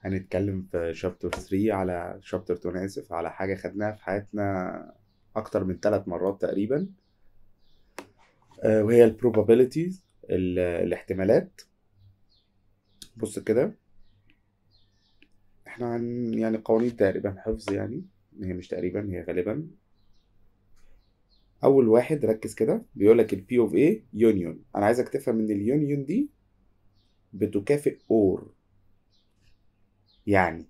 هنتكلم في شابتر 3 على شابتر 2 اسف على حاجه خدناها في حياتنا اكتر من ثلاث مرات تقريبا آه، وهي probabilities الاحتمالات بص كده احنا عن يعني قوانين تقريبا حفظ يعني هي مش تقريبا هي غالبا اول واحد ركز كده بيقول لك البي اوف ايه يونيون انا عايزك تفهم ان اليونيون دي بتكافئ اور يعني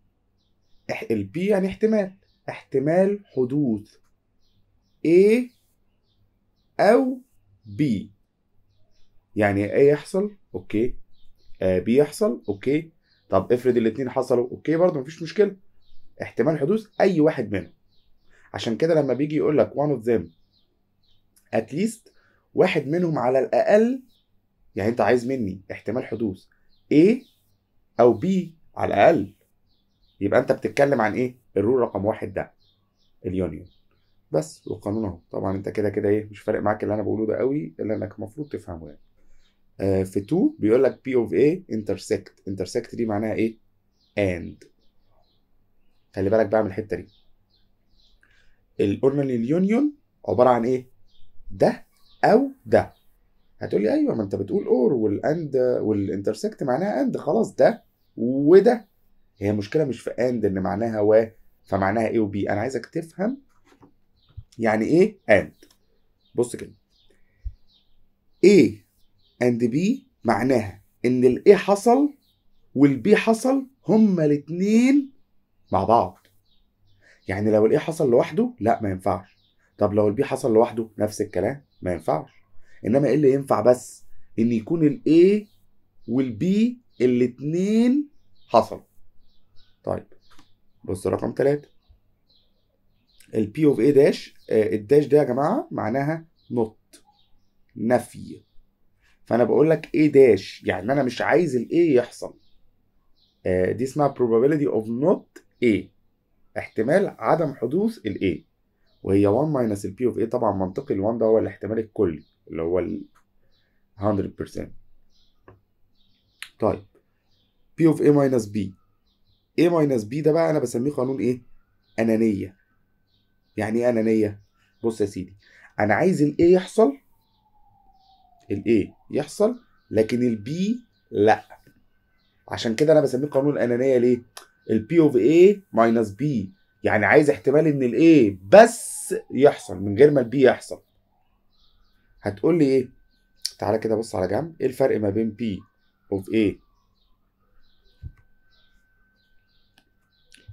البي يعني احتمال احتمال حدوث A أو B يعني A يحصل أوكي آه B يحصل أوكي طب افرض الاتنين حصلوا أوكي برضه مفيش مشكلة احتمال حدوث أي واحد منهم عشان كده لما بيجي يقول لك one of them at least واحد منهم على الأقل يعني أنت عايز مني احتمال حدوث A أو B على الأقل يبقى انت بتتكلم عن ايه الرول رقم واحد ده اليونيون بس والقانون اهو طبعا انت كده كده ايه مش فارق معاك اللي انا بقوله ده قوي اللي انك المفروض تفهمه يعني آه في 2 بيقول لك بي اوف ايه انترسكت انترسكت دي معناها ايه اند خلي بالك بقى من الحته دي الاورنال اليونيون عباره عن ايه ده او ده هتقول لي ايوه ما انت بتقول اور والاند والانترسكت معناها اند خلاص ده وده هي مشكله مش في اند ان معناها و فمعناها ايه وبي انا عايزك تفهم يعني ايه اند بص كده ايه اند بي معناها ان الايه حصل والبي حصل هما الاتنين مع بعض يعني لو الايه حصل لوحده لا ما ينفعش طب لو البي حصل لوحده نفس الكلام ما ينفعش انما ايه اللي ينفع بس ان يكون الايه والبي الاتنين حصلوا طيب بص رقم ثلاثة الـ P of A داش آه، الداش ده يا جماعه معناها نوت نفي فانا بقول لك A داش يعني انا مش عايز A يحصل آه، دي اسمها probability of not a احتمال عدم حدوث A وهي 1 minus P of A طبعا منطقي ال1 ده هو الاحتمال الكلي اللي هو ال 100% طيب P of A ماينس B A ماينس B ده بقى انا بسميه قانون ايه؟ انانيه. يعني ايه انانيه؟ بص يا سيدي انا عايز الـ A يحصل الـ A يحصل لكن الـ B لا. عشان كده انا بسميه قانون الانانيه ليه؟ الـ P of A ماينس B يعني عايز احتمال ان الـ A بس يحصل من غير ما الـ B يحصل. هتقول لي ايه؟ تعالى كده بص على جنب ايه الفرق ما بين P of A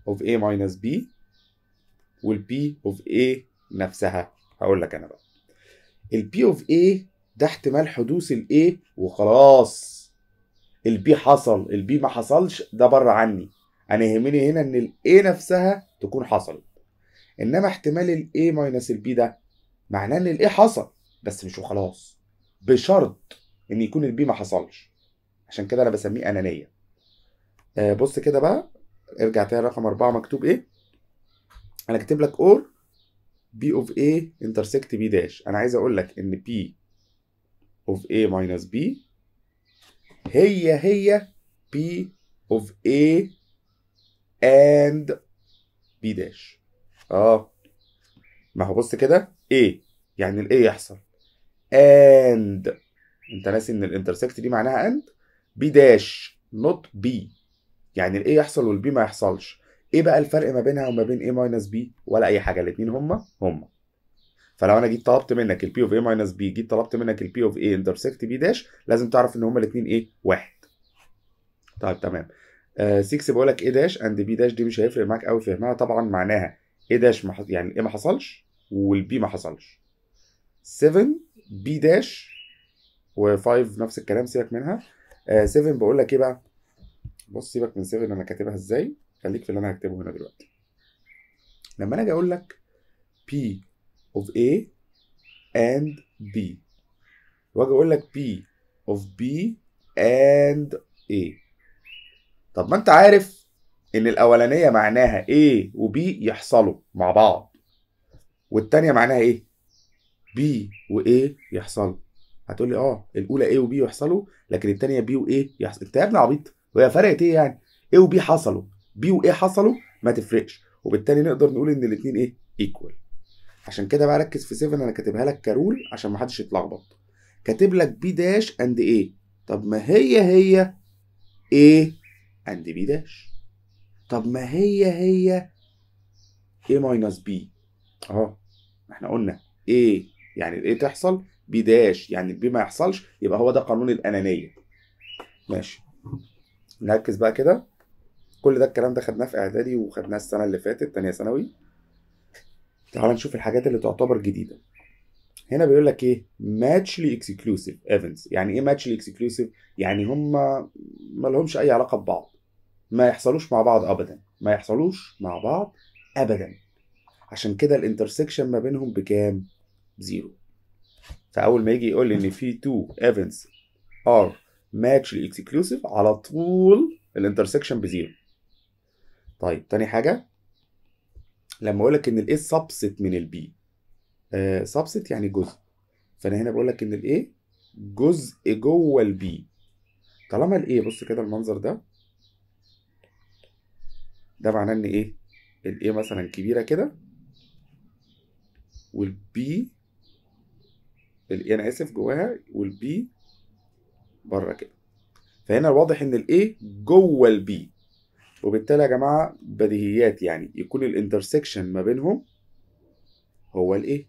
of A minus B وال P of A نفسها هقول لك انا بقى ال P of A ده احتمال حدوث ال A وخلاص ال B حصل ال B ما حصلش ده بره عني انا يهمني هنا ان ال A نفسها تكون حصلت انما احتمال ال A minus ال B ده معناه ان ال A حصل بس مش وخلاص بشرط ان يكون ال B ما حصلش عشان كده انا بسميه انانيه آه بص كده بقى ارجع تاني رقم أربعة مكتوب إيه أنا كاتب لك أور بي أوف اي انترسكت بي داش أنا عايز أقول لك إن بي اوف اي ماينس بي هي هي بي اوف اي اند بي داش اه ما هو بص كده اي يعني الاي يحصل اند انت ناسي ان الانترسكت دي معناها اند بي داش نوت بي يعني الايه يحصل والبي ما يحصلش ايه بقى الفرق ما بينها وما بين اي ماينس بي ولا اي حاجه الاثنين هما هما فلو انا جيت طلبت منك البي اوف اي ماينس بي جيت طلبت منك البي اوف اي انترسكت بي داش لازم تعرف ان هما الاثنين ايه واحد طيب تمام 6 آه بقول لك اي داش اند بي داش دي مش هيفرق معاك قوي فهمها طبعا معناها اي داش يعني A ما حصلش والبي ما حصلش 7 بي داش و5 نفس الكلام سيبك منها 7 آه بقول لك ايه بقى بص سيبك من ان انا كاتبها ازاي خليك في اللي انا هكتبه هنا دلوقتي لما انا اجي اقول لك P of A and B واجي اقول لك P of B and A طب ما انت عارف ان الاولانيه معناها A B يحصلوا مع بعض والتانيه معناها ايه B A يحصلوا هتقول لي اه الاولى A B يحصلوا لكن التانيه B A يحصلوا انت يا ابني عبيط وهي فرقت ايه يعني ايه وبي حصلوا بي وايه حصلوا ما تفرقش وبالتالي نقدر نقول ان الاثنين ايه ايكوال عشان كده بقى ركز في 7 انا كاتبها لك كرول عشان ما حدش يتلخبط كاتب لك بي داش اند ايه طب ما هي هي ايه اند بي داش طب ما هي هي ايه ماينس بي اهو احنا قلنا ايه يعني الايه تحصل بي داش يعني البي ما يحصلش يبقى هو ده قانون الانانيه ماشي نركز بقى كده كل ده الكلام ده خدناه في اعدادي وخدناه السنه اللي فاتت تانية ثانوي تعال نشوف الحاجات اللي تعتبر جديده هنا بيقول لك ايه ماتشلي اكسكلوسيف ايفنتس يعني ايه ماتشلي اكسكلوسيف يعني هم ما لهمش اي علاقه ببعض ما يحصلوش مع بعض ابدا ما يحصلوش مع بعض ابدا عشان كده الانترسكشن ما بينهم بكام زيرو فاول ما يجي يقول لي ان في تو ايفنتس ار ماتش الاكسكلوسيف على طول الانترسكشن بزيرو طيب تاني حاجه لما اقول لك ان الاي سبست من البي سبست آه، يعني جزء فانا هنا بقول لك ان الاي جزء جوه البي طالما الاي بص كده المنظر ده ده معناه ان ايه الاي مثلا كبيره كده والبي الاي انا اسف جواها والبي بره كده فهنا واضح ان الاي جوه البي وبالتالي يا جماعه بديهيات يعني يكون الانترسكشن ما بينهم هو الايه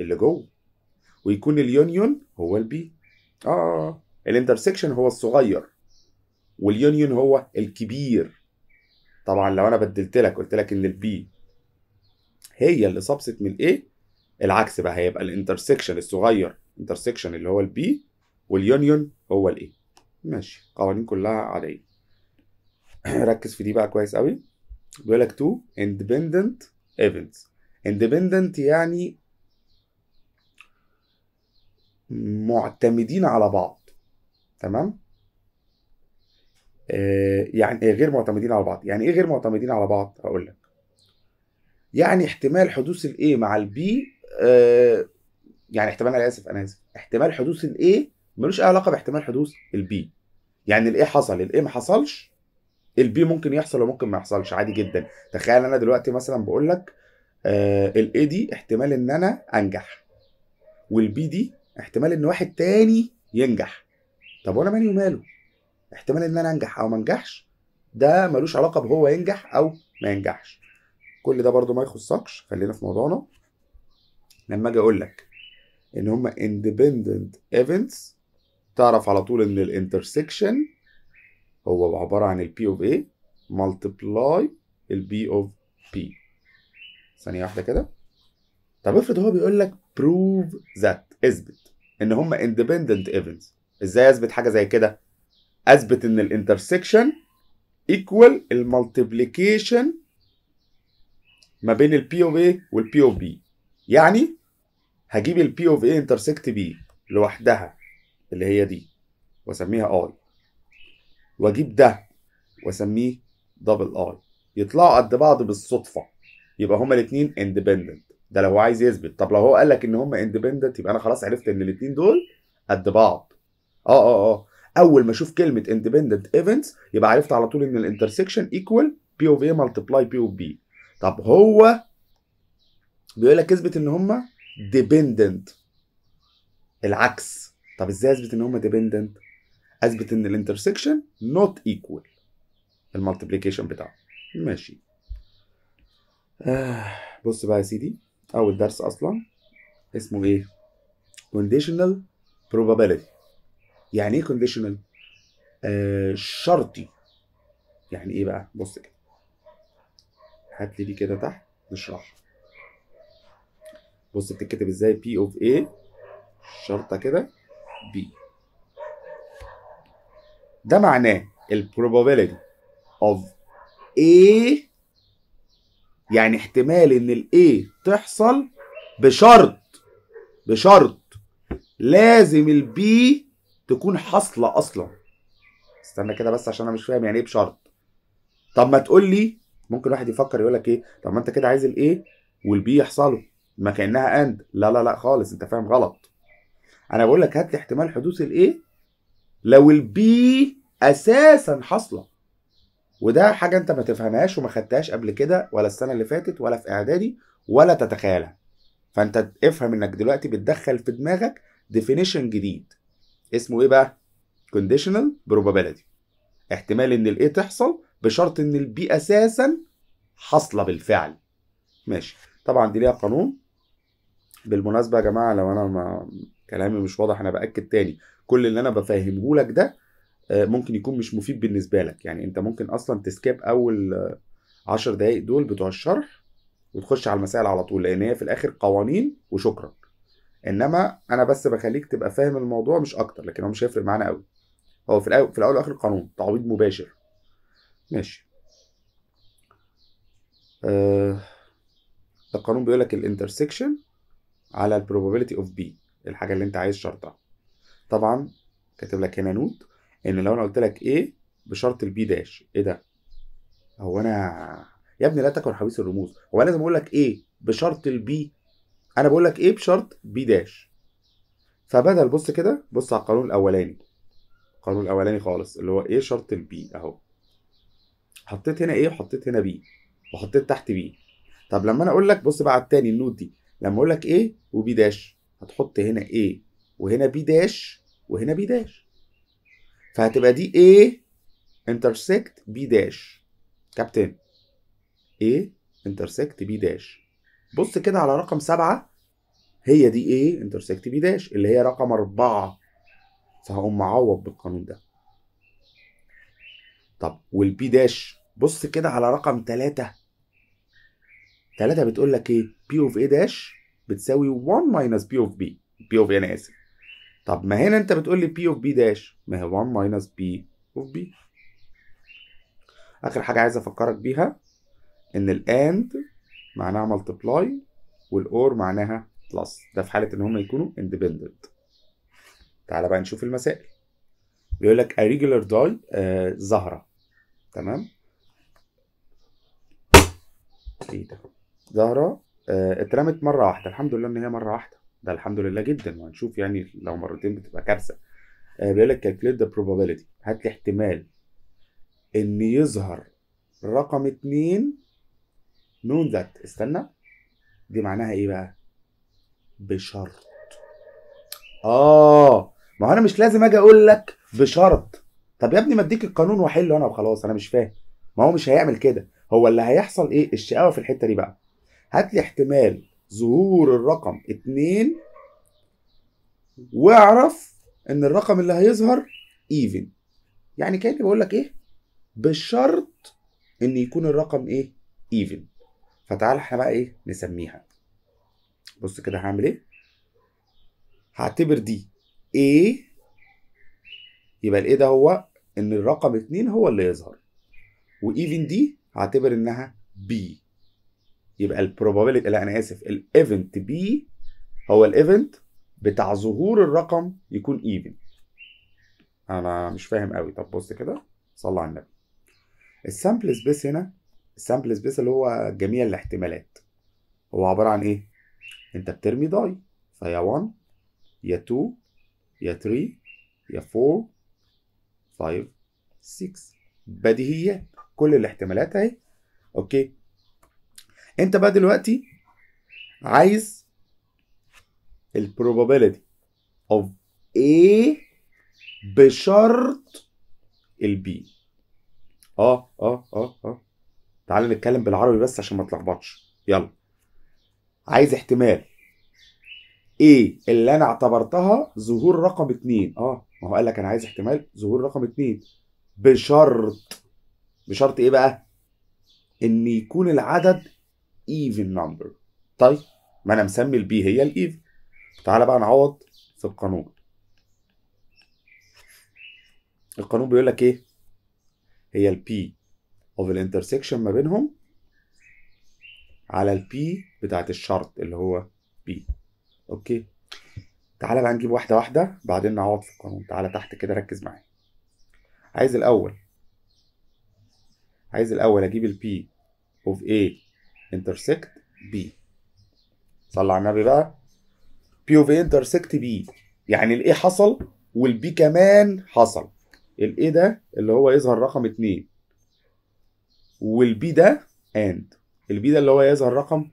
اللي جوه ويكون اليونيون هو البي اه, آه،, آه. الانترسكشن هو الصغير واليونيون هو الكبير طبعا لو انا بدلت لك قلت لك ان البي هي اللي سبست من الايه العكس بقى هيبقى الانترسكشن الصغير انترسكشن اللي هو البي واليونيون هو الايه ماشي قوانين كلها عاديه ركز في دي بقى كويس قوي بيقول لك تو اندبندنت events اندبندنت يعني معتمدين على بعض تمام آه، يعني إيه غير معتمدين على بعض يعني ايه غير معتمدين على بعض هقول لك يعني احتمال حدوث الايه مع البي آه، يعني احتمال انا اسف انا اسف احتمال حدوث الايه ملوش اي علاقه باحتمال حدوث البي يعني الايه حصل الايه ما حصلش البي ممكن يحصل وممكن ما يحصلش عادي جدا تخيل انا دلوقتي مثلا بقول لك آه الاي دي احتمال ان انا انجح والبي دي احتمال ان واحد تاني ينجح طب وانا مالي وماله احتمال ان انا انجح او ما انجحش ده ملوش علاقه بهو ينجح او ما ينجحش كل ده برضو ما يخصكش خلينا في موضوعنا لما اجي اقول لك ان هما independent events تعرف على طول ان الانترسكشن هو عباره عن البي اوف ايه ملتبلاي البي اوف بي ثانيه واحده كده طب افرض هو بيقول لك بروف ذات اثبت ان هما اندبندنت ايفنتس ازاي اثبت حاجه زي كده اثبت ان الانترسكشن ايكوال المالتيبليكيشن ما بين البي اوف ايه والبي اوف بي يعني هجيب البي اوف ايه انترسكت بي لوحدها اللي هي دي واسميها اي واجيب ده واسميه دبل اي يطلعوا قد بعض بالصدفه يبقى هما الاثنين اندبندنت ده لو هو عايز يثبت طب لو هو قال لك ان هما اندبندنت يبقى انا خلاص عرفت ان الاثنين دول قد بعض اه اه اه اول ما اشوف كلمه اندبندنت ايفنتس يبقى عرفت على طول ان الانترسكشن ايكوال بي اوف اي ملتبلاي بي اوف بي طب هو بيقول لك اثبت ان هما ديبندنت العكس طب ازاي اثبت ان هما ديبندنت اثبت ان الانترسكشن نوت ايكوال المالتيبليكيشن بتاعه ماشي آه بص بقى يا سيدي اول درس اصلا اسمه ايه conditional probability يعني ايه conditional آه شرطي يعني ايه بقى بص كده هات لي دي كده تحت نشرحها بص بتتكتب ازاي بي اوف ايه شرطه كده بي ده معناه ال probability of A يعني احتمال ان ال A تحصل بشرط بشرط لازم ال B تكون حاصله اصلا استنى كده بس عشان انا مش فاهم يعني ايه بشرط طب ما تقول لي ممكن واحد يفكر يقول لك ايه طب ما انت كده عايز الايه والبي يحصلوا ما كانها اند لا لا لا خالص انت فاهم غلط انا بقول لك هات لي احتمال حدوث الايه لو البي اساسا حاصله وده حاجه انت ما تفهمهاش وما خدتهاش قبل كده ولا السنه اللي فاتت ولا في اعدادي ولا تتخيلها فانت افهم انك دلوقتي بتدخل في دماغك ديفينيشن جديد اسمه ايه بقى كونديشنال probability احتمال ان الايه تحصل بشرط ان البي اساسا حاصله بالفعل ماشي طبعا دي ليها قانون بالمناسبه يا جماعه لو انا ما كلامي مش واضح انا باكد تاني كل اللي انا بفهمه لك ده آه، ممكن يكون مش مفيد بالنسبه لك يعني انت ممكن اصلا تسكيب اول آه، عشر دقايق دول بتوع الشرح وتخش على المسائل على طول لان هي في الاخر قوانين وشكرا انما انا بس بخليك تبقى فاهم الموضوع مش اكتر لكن هو مش هيفرق معانا قوي هو في الاول في الاول والاخر قانون تعويض مباشر ماشي آه القانون بيقول لك الانترسكشن على البروبابيلتي اوف بي الحاجه اللي انت عايز شرطها طبعا كاتب لك هنا نوت ان لو انا قلت لك ايه بشرط البي داش ايه ده هو انا يا ابني لا تكن حبيس الرموز هو انا لازم اقول لك ايه بشرط البي انا بقول لك ايه بشرط بي داش فبدل بص كده بص على القانون الاولاني القانون الاولاني خالص اللي هو ايه شرط البي اهو حطيت هنا ايه وحطيت هنا بي وحطيت تحت بي طب لما انا اقول لك بص بقى على التاني النوت دي لما اقول لك ايه وبي داش هتحط هنا A وهنا B داش وهنا B داش فهتبقى دي A intersect B داش كابتن A intersect B داش بص كده على رقم سبعة هي دي A intersect B داش اللي هي رقم أربعة فهقوم معوض بالقانون ده طب والبي داش بص كده على رقم تلاتة تلاتة بتقول لك ايه بي اوف ايه داش بتساوي 1 ماينس بي اوف بي بي اوف انا اسف طب ما هنا انت بتقول لي بي اوف بي داش ما هي 1 ماينس بي اوف بي اخر حاجه عايز افكرك بيها ان الاند معناها ملتبلاي والاور معناها بلس ده في حاله ان هم يكونوا اندبندنت تعالى بقى نشوف المسائل بيقول لك irregular داي آه زهره تمام ايه ده زهره آه، اترمت مره واحده الحمد لله ان هي مره واحده ده الحمد لله جدا وهنشوف يعني لو مرتين بتبقى كارثه آه، بيقول لك كالكليت ذا probability هات لي احتمال ان يظهر رقم اتنين نون ذات استنى دي معناها ايه بقى بشرط اه ما هو انا مش لازم اجي اقول لك بشرط طب يا ابني ما اديك القانون واحله انا وخلاص انا مش فاهم ما هو مش هيعمل كده هو اللي هيحصل ايه الشقاوه في الحته دي بقى هات لي احتمال ظهور الرقم 2 واعرف ان الرقم اللي هيظهر ايفن يعني كاني بقول لك ايه بشرط ان يكون الرقم ايه ايفن فتعالى احنا بقى ايه نسميها بص كده هعمل ايه هعتبر دي A يبقى الايه ده هو ان الرقم 2 هو اللي يظهر وايفن دي هعتبر انها B يبقى البروبابيلتي لا انا اسف الايفنت بي هو الايفنت بتاع ظهور الرقم يكون ايفن انا مش فاهم قوي طب بص كده صلى على النبي السامبل سبيس هنا السامبل سبيس اللي هو جميع الاحتمالات هو عباره عن ايه انت بترمي داي فيا 1 يا 2 يا 3 يا 4 5 6 بديهيات كل الاحتمالات اهي اوكي انت بقى دلوقتي عايز البروبابيلتي اوف A بشرط البي اه اه اه اه تعال نتكلم بالعربي بس عشان ما تلخبطش يلا عايز احتمال A اللي انا اعتبرتها ظهور رقم اتنين اه ما هو قال لك انا عايز احتمال ظهور رقم اتنين بشرط بشرط ايه بقى ان يكون العدد even number طيب ما انا مسمي البي هي الايفن تعالى بقى نعوض في القانون القانون بيقول لك ايه هي البي اوف الانترسكشن ما بينهم على البي بتاعت الشرط اللي هو بي اوكي تعالى بقى نجيب واحده واحده بعدين نعوض في القانون تعالى تحت كده ركز معايا عايز الاول عايز الاول اجيب البي اوف A intersect B صلى على النبي بقى P of A intersect B يعني الـ A حصل والـ B كمان حصل الـ A ده اللي هو يظهر رقم 2 والـ B ده AND الـ B ده اللي هو يظهر رقم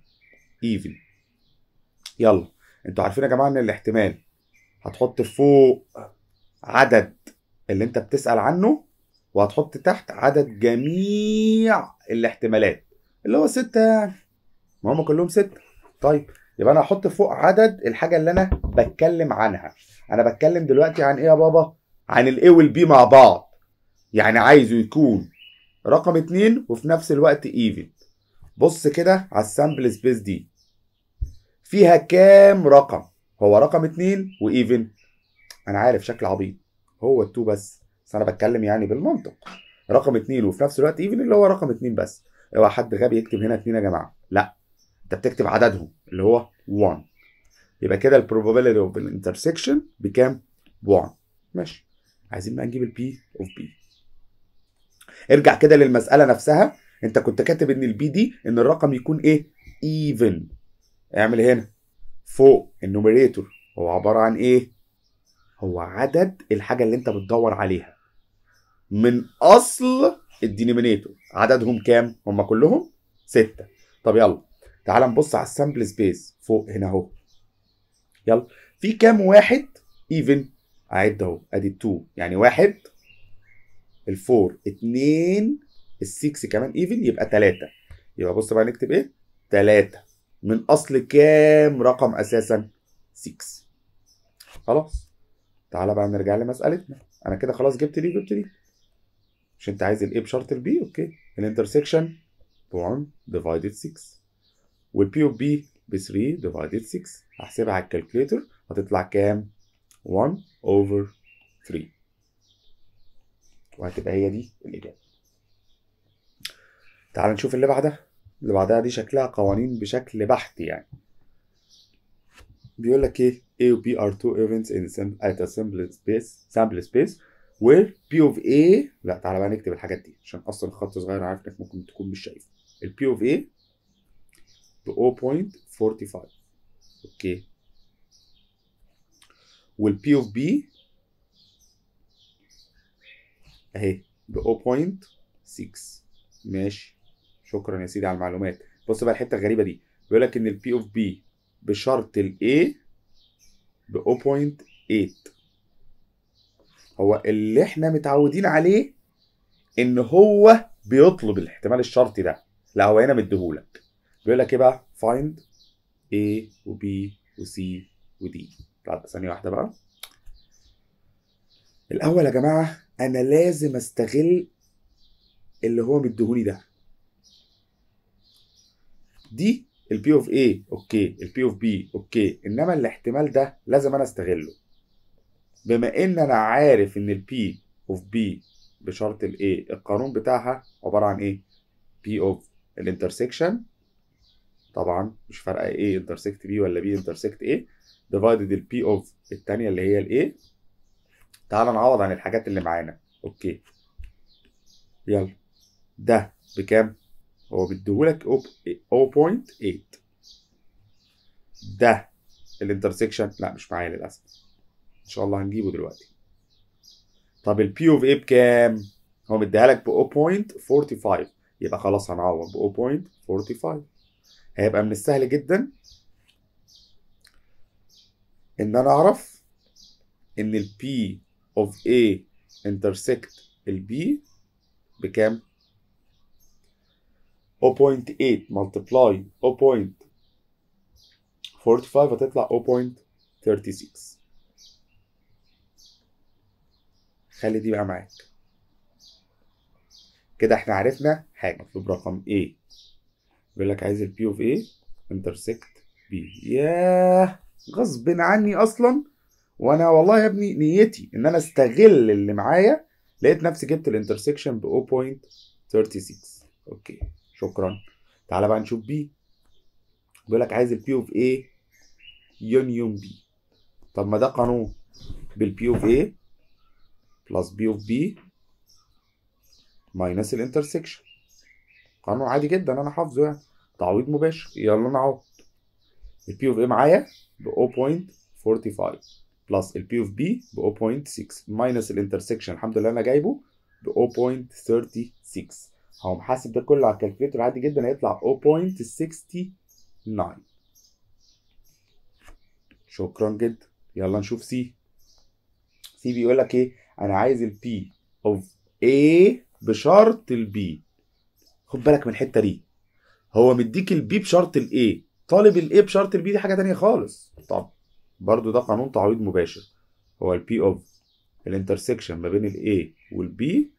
even يلا انتوا عارفين يا جماعه ان الاحتمال هتحط فوق عدد اللي انت بتسأل عنه وهتحط تحت عدد جميع الاحتمالات اللي هو ستة يعني. ما هم كلهم ستة طيب يبقى انا هحط فوق عدد الحاجه اللي انا بتكلم عنها انا بتكلم دلوقتي عن ايه يا بابا عن الاي والبي مع بعض يعني عايزه يكون رقم اتنين وفي نفس الوقت ايفن بص كده على السامبل سبيس دي فيها كام رقم هو رقم اتنين وايفن انا عارف شكل عبيط هو التو بس بس انا بتكلم يعني بالمنطق رقم اتنين وفي نفس الوقت ايفن اللي هو رقم اتنين بس اوعى حد غبي يكتب هنا اثنين يا جماعه لا انت بتكتب عددهم اللي هو 1 يبقى كده البروبابيلتي اوف الانترسكشن بكام 1 ماشي عايزين بقى نجيب البي اوف بي ارجع كده للمساله نفسها انت كنت كاتب ان البي دي ان الرقم يكون ايه ايفن اعمل إيه هنا فوق النوميريتور هو عباره عن ايه هو عدد الحاجه اللي انت بتدور عليها من اصل الدينومينيتور عددهم كام؟ هم كلهم ستة طب يلا تعال نبص على السامبل سبيس فوق هنا اهو يلا في كام واحد ايفن اعد اهو ادي 2 يعني واحد الفور اتنين السكس كمان ايفن يبقى تلاتة يبقى بص بقى نكتب ايه؟ تلاتة من اصل كام رقم اساسا؟ 6 خلاص تعالى بقى نرجع لمسألتنا انا كده خلاص جبت دي وجبت دي مش انت عايز الاي بشرط البي اوكي الانترسكشن بورن 1 ديفايدد 6 والبي او بي ب 3 ديفايدد 6 هحسبها على الكالكليتر هتطلع كام 1 اوفر 3 وهتبقى هي دي الاجابه تعال نشوف اللي بعدها اللي بعدها دي شكلها قوانين بشكل بحت يعني بيقول لك ايه A و B are two events in at a sample space sample space P اوف اي لا تعالى بقى نكتب الحاجات دي عشان اصلا الخط صغير عارف انك ممكن تكون مش شايفه البي اوف اي ب 0.45 اوكي والبي اوف بي اهي ب 0.6 ماشي شكرا يا سيدي على المعلومات بص بقى الحته الغريبه دي بيقول لك ان البي اوف بي بشرط الاي ب 0.8 هو اللي احنا متعودين عليه ان هو بيطلب الاحتمال الشرطي ده لا هو هنا مديهولك بيقول لك ايه بقى فايند A و B و C و D ثانيه واحده بقى الاول يا جماعه انا لازم استغل اللي هو مديهولي ده دي البي اوف A اوكي البي اوف B اوكي انما الاحتمال ده لازم انا استغله بما ان انا عارف ان البي اوف بي بشرط A القانون بتاعها عباره عن ايه بي اوف الانترسكشن طبعا مش فارقه ايه انترسكت بي ولا بي انترسكت ايه ديفايدد البي اوف الثانيه اللي هي A تعال نعوض عن الحاجات اللي معانا اوكي يلا ده بكام هو بيديهولك 0.8 ده الانترسكشن لا مش معايا للاسف ان شاء الله هنجيبه دلوقتي طب P of A بكام هو مديها لك ب 0.45 يبقى خلاص هنعوض ب 0.45 هيبقى من السهل جدا ان انا اعرف ان P of A intersect B بكام 0.8 multiply 0.45 هتطلع 0.36 خلي دي بقى معاك كده احنا عرفنا حاجه مطلوب رقم A بيقول لك عايز البي اوف A انترسكت بي ياه غصب عني اصلا وانا والله يا ابني نيتي ان انا استغل اللي معايا لقيت نفسي جبت الانترسكشن ب 0.36 اوكي شكرا تعالى بقى نشوف بي بيقول لك عايز البي اوف A يونيون بي طب ما ده قانون بالبي اوف A بلس بي اوف بي ماينس الانترسكشن قانون عادي جدا انا حافظه يعني تعويض مباشر يلا نعوض البي اوف اي معايا ب 0.45 بلس البي اوف بي ب 0.6 ماينس الانترسكشن الحمد لله انا جايبه ب 0.36 هقوم حاسب ده كله على الكالكوليتر عادي جدا هيطلع 0.69 شكرا جدا يلا نشوف سي سي بيقول لك ايه انا عايز البي اوف A بشرط البي خد بالك من الحته دي هو مديك البي بشرط A طالب A بشرط البي دي حاجه تانية خالص طب برضو ده قانون تعويض مباشر هو البي اوف الانترسكشن ما بين الايه والبي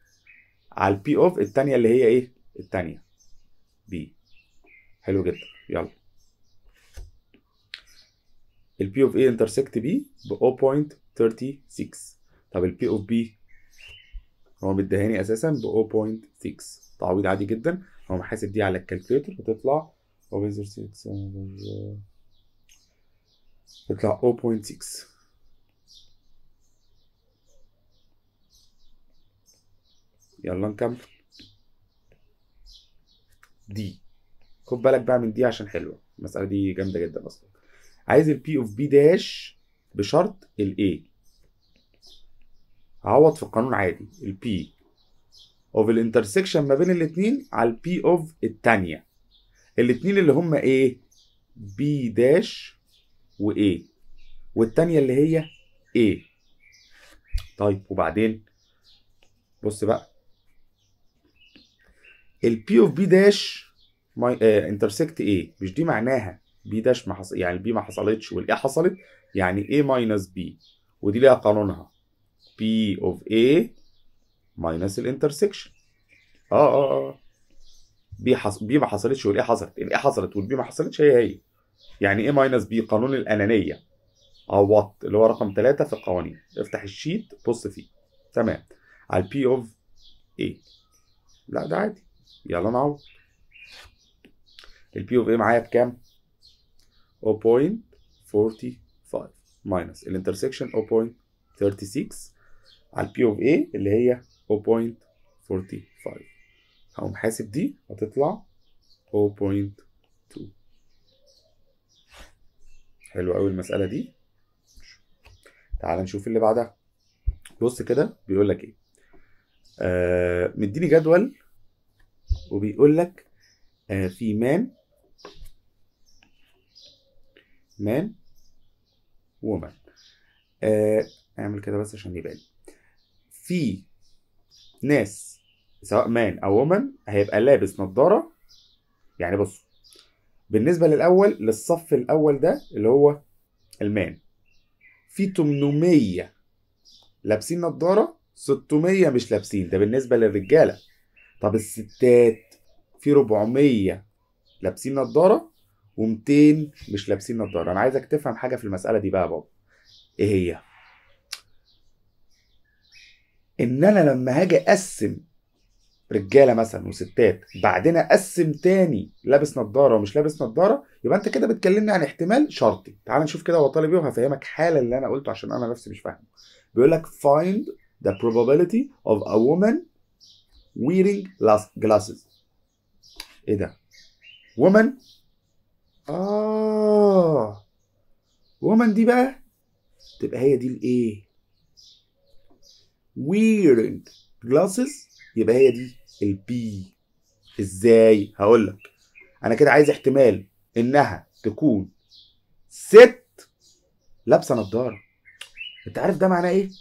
على البي اوف التانية اللي هي ايه التانية بي حلو جدا يلا البي اوف ايه انترسكت بي ب 0.36 طب البي اوف بي هو مديهاني اساسا ب 0.6 تعويض عادي جدا هو محاسب دي على الكالكوليتر هتطلع تطلع 0.6 يلا نكمل دي خد بالك بقى من دي عشان حلوه المساله دي جامده جدا اصلا عايز البي اوف بي داش بشرط الايه عوض في القانون عادي of the intersection ما بين الاتنين على P of التانية الاتنين اللي هما ايه B داش A والتانية اللي هي A طيب وبعدين بص بقى P of B داش ماي آه انترسكت ايه مش دي معناها B داش ما حصل يعني B ما حصلتش A حصلت يعني A ماينس B ودي ليها قانونها P of A minus الانترسكشن اه اه اه بي حص... بي ما حصلتش والايه حصلت A حصلت والبي ما حصلتش هي هي يعني ايه ماينس بي قانون الانانيه عوضت آه، اللي هو رقم ثلاثة في القوانين افتح الشيت بص فيه تمام على البي اوف A. لا ده عادي يلا نعوض البي اوف A معايا بكام 0.45 ماينس الانترسكشن 0.36 على البي اوف اي اللي هي 0.45 هقوم حاسب دي هتطلع 0.2 حلو قوي المسألة دي تعال نشوف اللي بعدها بص كده بيقول لك ايه آه مديني جدول وبيقول لك آه في مان مان ومان آه اعمل كده بس عشان يبان في ناس سواء مان او ومن هيبقى لابس نظاره يعني بصوا بالنسبه للاول للصف الاول ده اللي هو المان في 800 لابسين نظاره 600 مش لابسين ده بالنسبه للرجاله طب الستات في 400 لابسين نظاره و200 مش لابسين نظاره انا عايزك تفهم حاجه في المساله دي بقى يا بابا ايه هي ان انا لما هاجي اقسم رجاله مثلا وستات بعدين اقسم تاني لابس نظاره ومش لابس نظاره يبقى انت كده بتكلمني عن احتمال شرطي تعال نشوف كده هو طالب ايه وهفهمك حالا اللي انا قلته عشان انا نفسي مش فاهمه بيقول لك find the probability of a woman wearing glasses ايه ده woman اه woman دي بقى تبقى هي دي الايه wearing glasses يبقى هي دي البي ازاي هقول لك انا كده عايز احتمال انها تكون ست لابسه نظاره انت عارف ده معناه ايه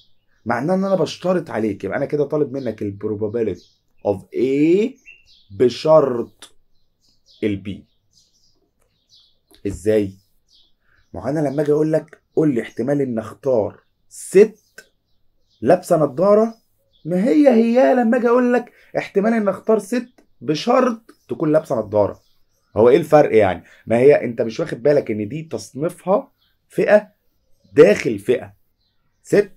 معناه ان انا بشترط عليك يبقى انا كده طالب منك البروبابيلتي اوف A بشرط البي ازاي ما انا لما اجي اقول لك قول لي احتمال ان اختار ست لابسه نظاره ما هي هي لما اجي اقول لك احتمال ان اختار ست بشرط تكون لابسه نظاره هو ايه الفرق يعني ما هي انت مش واخد بالك ان دي تصنيفها فئه داخل فئه ست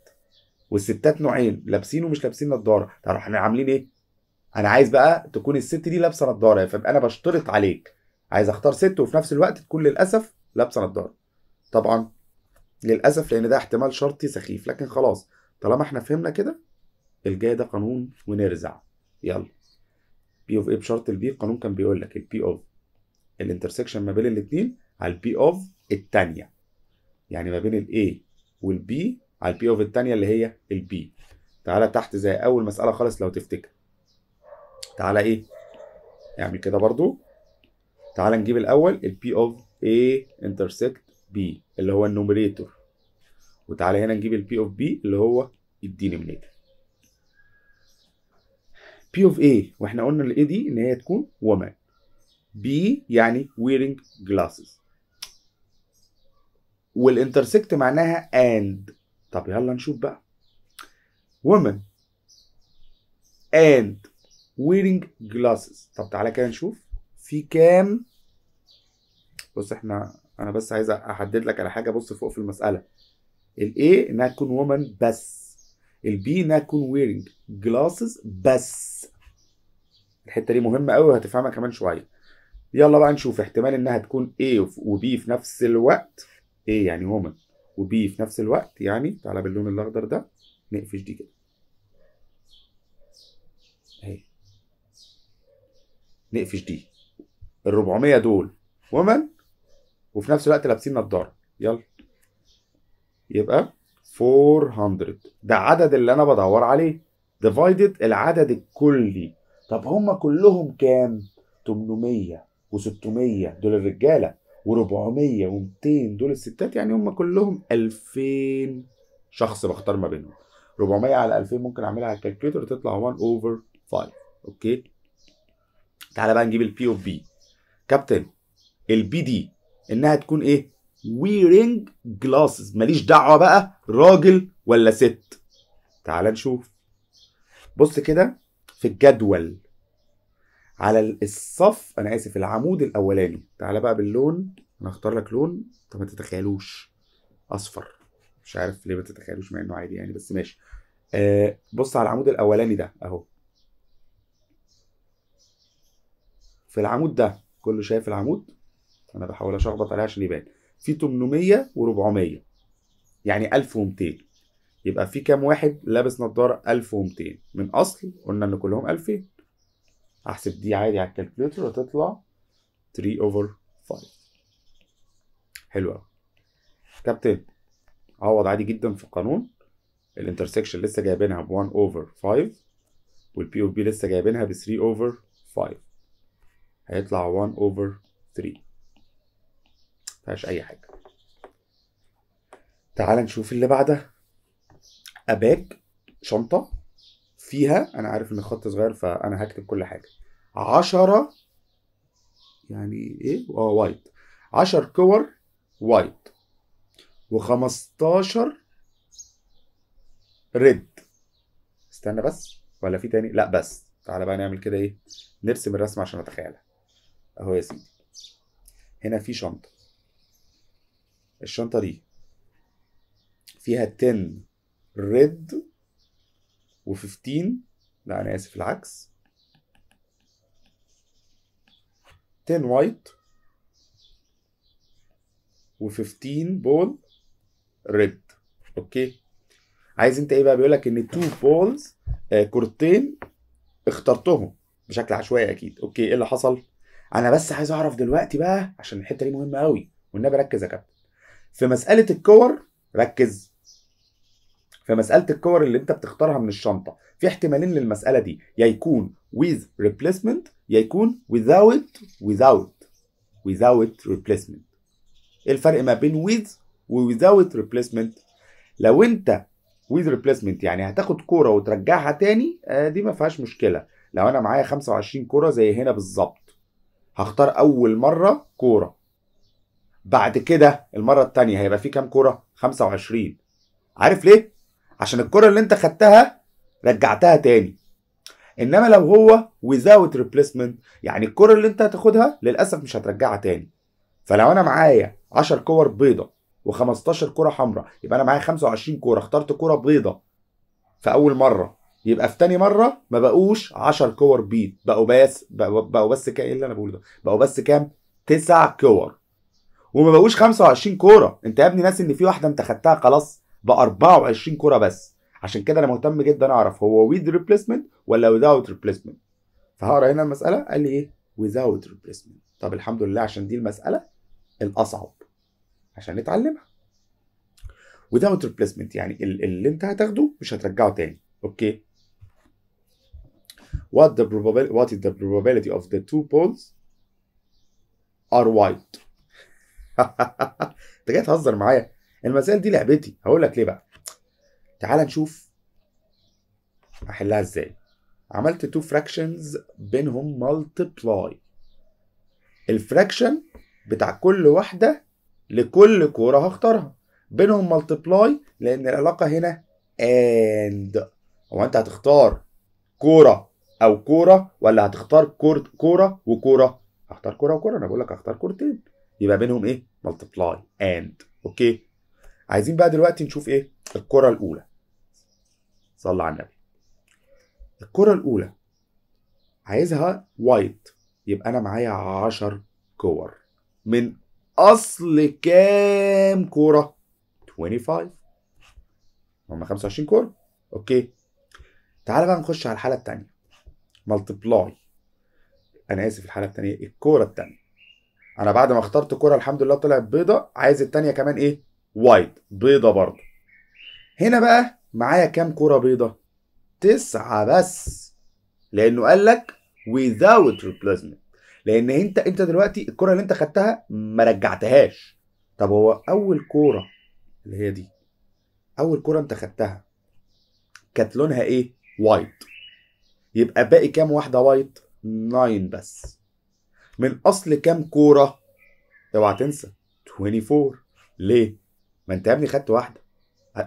والستات نوعين لابسين ومش لابسين نظاره طب احنا عاملين ايه انا عايز بقى تكون الست دي لابسه نظاره فبقى انا بشترط عليك عايز اختار ست وفي نفس الوقت تكون للاسف لابسه نظاره طبعا للاسف لان ده احتمال شرطي سخيف لكن خلاص طالما احنا فهمنا كده الجاي ده قانون ونرزع يلا بي اوف ايه بشرط البي القانون كان بيقول لك البي اوف الانترسكشن ما بين الاثنين على البي اوف الثانيه يعني ما بين الاي والبي على البي اوف الثانيه اللي هي البي تعالى تحت زي اول مساله خالص لو تفتكر تعالى ايه اعمل كده برضو تعالى نجيب الاول البي اوف A intersect B اللي هو النومريتور وتعالى هنا نجيب البي اوف بي اللي هو الدينومينيتور بي اوف اي واحنا قلنا الاي دي ان هي تكون ومان بي يعني ويرنج جلاسز والانترسكت معناها اند طب يلا نشوف بقى ومان اند ويرنج جلاسز طب تعالى كده نشوف في كام بص احنا انا بس عايز احدد لك على حاجه بص فوق في المساله الاي انها تكون وومن بس البي انها تكون ويرنج جلاسز بس الحته دي مهمه قوي وهتفهمها كمان شويه يلا بقى نشوف احتمال انها تكون A وبي في نفس الوقت A يعني وومن وبي في نفس الوقت يعني تعالى باللون الاخضر ده نقفش دي كده اهي نقفش دي ال 400 دول وومن وفي نفس الوقت لابسين نضاره يلا يبقى 400 ده عدد اللي انا بدور عليه divided العدد الكلي طب هم كلهم كام 800 و600 دول الرجاله و400 و200 دول الستات يعني هم كلهم 2000 شخص بختار ما بينهم 400 على 2000 ممكن اعملها على الكالكوليتر تطلع 1 اوفر 5 اوكي تعالى بقى نجيب البي اوف بي كابتن البي دي انها تكون ايه wearing glasses ماليش دعوه بقى راجل ولا ست تعال نشوف بص كده في الجدول على الصف انا اسف العمود الاولاني تعال بقى باللون انا هختار لك لون انت ما تتخيلوش اصفر مش عارف ليه ما تتخيلوش مع انه عادي يعني بس ماشي آه بص على العمود الاولاني ده اهو في العمود ده كله شايف العمود انا بحاول اشخبط عليه عشان يبان في 800 و400 يعني 1200 يبقى في كام واحد لابس نظاره 1200 من اصل قلنا ان كلهم 2000 هحسب دي عادي على الكالكوليتر وتطلع 3 اوفر 5 حلو قوي كابتن عوض عادي جدا في القانون الانترسكشن لسه جايبينها ب 1 اوفر 5 والبي او بي لسه جايبينها ب 3 اوفر 5 هيطلع 1 اوفر 3 فيهاش اي حاجه تعال نشوف اللي بعدها اباك شنطه فيها انا عارف ان الخط صغير فانا هكتب كل حاجه عشرة يعني ايه وايت آه، عشر كور وايت و15 ريد استنى بس ولا في تاني لا بس تعالى بقى نعمل كده ايه نرسم الرسمه عشان اتخيلها اهو يا سيدي هنا في شنطه الشنطه دي فيها 10 ريد و15 لا انا اسف العكس 10 وايت و15 بول ريد اوكي عايز انت ايه بقى بيقول لك ان 2 بولز آه، كورتين اخترتهم بشكل عشوائي اكيد اوكي ايه اللي حصل انا بس عايز اعرف دلوقتي بقى عشان الحته دي مهمه أوي والنبي ركز يا كابتن في مساله الكور ركز في مساله الكور اللي انت بتختارها من الشنطه في احتمالين للمساله دي يا يكون with replacement يا يكون without without without replacement ايه الفرق ما بين with و without replacement لو انت with replacement يعني هتاخد كوره وترجعها تاني آه، دي ما فيهاش مشكله لو انا معايا 25 كوره زي هنا بالظبط هختار اول مره كوره بعد كده المره الثانيه هيبقى في كام كوره 25 عارف ليه عشان الكوره اللي انت خدتها رجعتها تاني انما لو هو without replacement يعني الكوره اللي انت هتاخدها للاسف مش هترجعها تاني فلو انا معايا 10 كور بيضه و15 كوره حمراء يبقى انا معايا 25 كوره اخترت كوره بيضه في اول مره يبقى في تاني مره ما بقوش 10 كور بيض بقوا بس بقوا بس كام إيه اللي انا بقوله ده بقوا بس كام 9 كور وما بقوش 25 كوره انت يا ابني ناسي ان في واحده انت خدتها خلاص ب 24 كوره بس عشان كده انا مهتم جدا اعرف هو ويد ريبليسمنت ولا ويزاوت ريبليسمنت فهقرا هنا المساله قال لي ايه ويزاوت ريبليسمنت طب الحمد لله عشان دي المساله الاصعب عشان نتعلمها without ريبليسمنت يعني اللي انت هتاخده مش هترجعه تاني اوكي what the probability what is the probability of the two poles are white انت جاي تهزر معايا المسائل دي لعبتي هقول لك ليه بقى تعال نشوف احلها ازاي عملت تو فراكشنز بينهم مالتبلاي الفراكشن بتاع كل واحده لكل كوره هختارها بينهم مالتبلاي لان العلاقه هنا اند هو انت هتختار كوره او كوره ولا هتختار كوره كوره وكوره هختار كوره وكوره انا بقول لك هختار كورتين يبقى بينهم ايه multiply and اوكي عايزين بقى دلوقتي نشوف ايه الكره الاولى صلى على النبي الكره الاولى عايزها وايت يبقى انا معايا 10 كور من اصل كام كوره 25 هم 25 كوره اوكي تعال بقى نخش على الحاله التانية ملتبلاي انا اسف الحاله التانية الكوره التانية انا بعد ما اخترت كرة الحمد لله طلعت بيضة عايز التانية كمان ايه وايد بيضة برضه هنا بقى معايا كام كرة بيضة تسعة بس لانه قال لك without replacement لان انت انت دلوقتي الكرة اللي انت خدتها ما رجعتهاش طب هو اول كورة اللي هي دي اول كورة انت خدتها كانت لونها ايه وايت يبقى باقي كام واحدة وايت 9 بس من اصل كام كوره اوعى تنسى 24 ليه ما انت يا ابني خدت واحده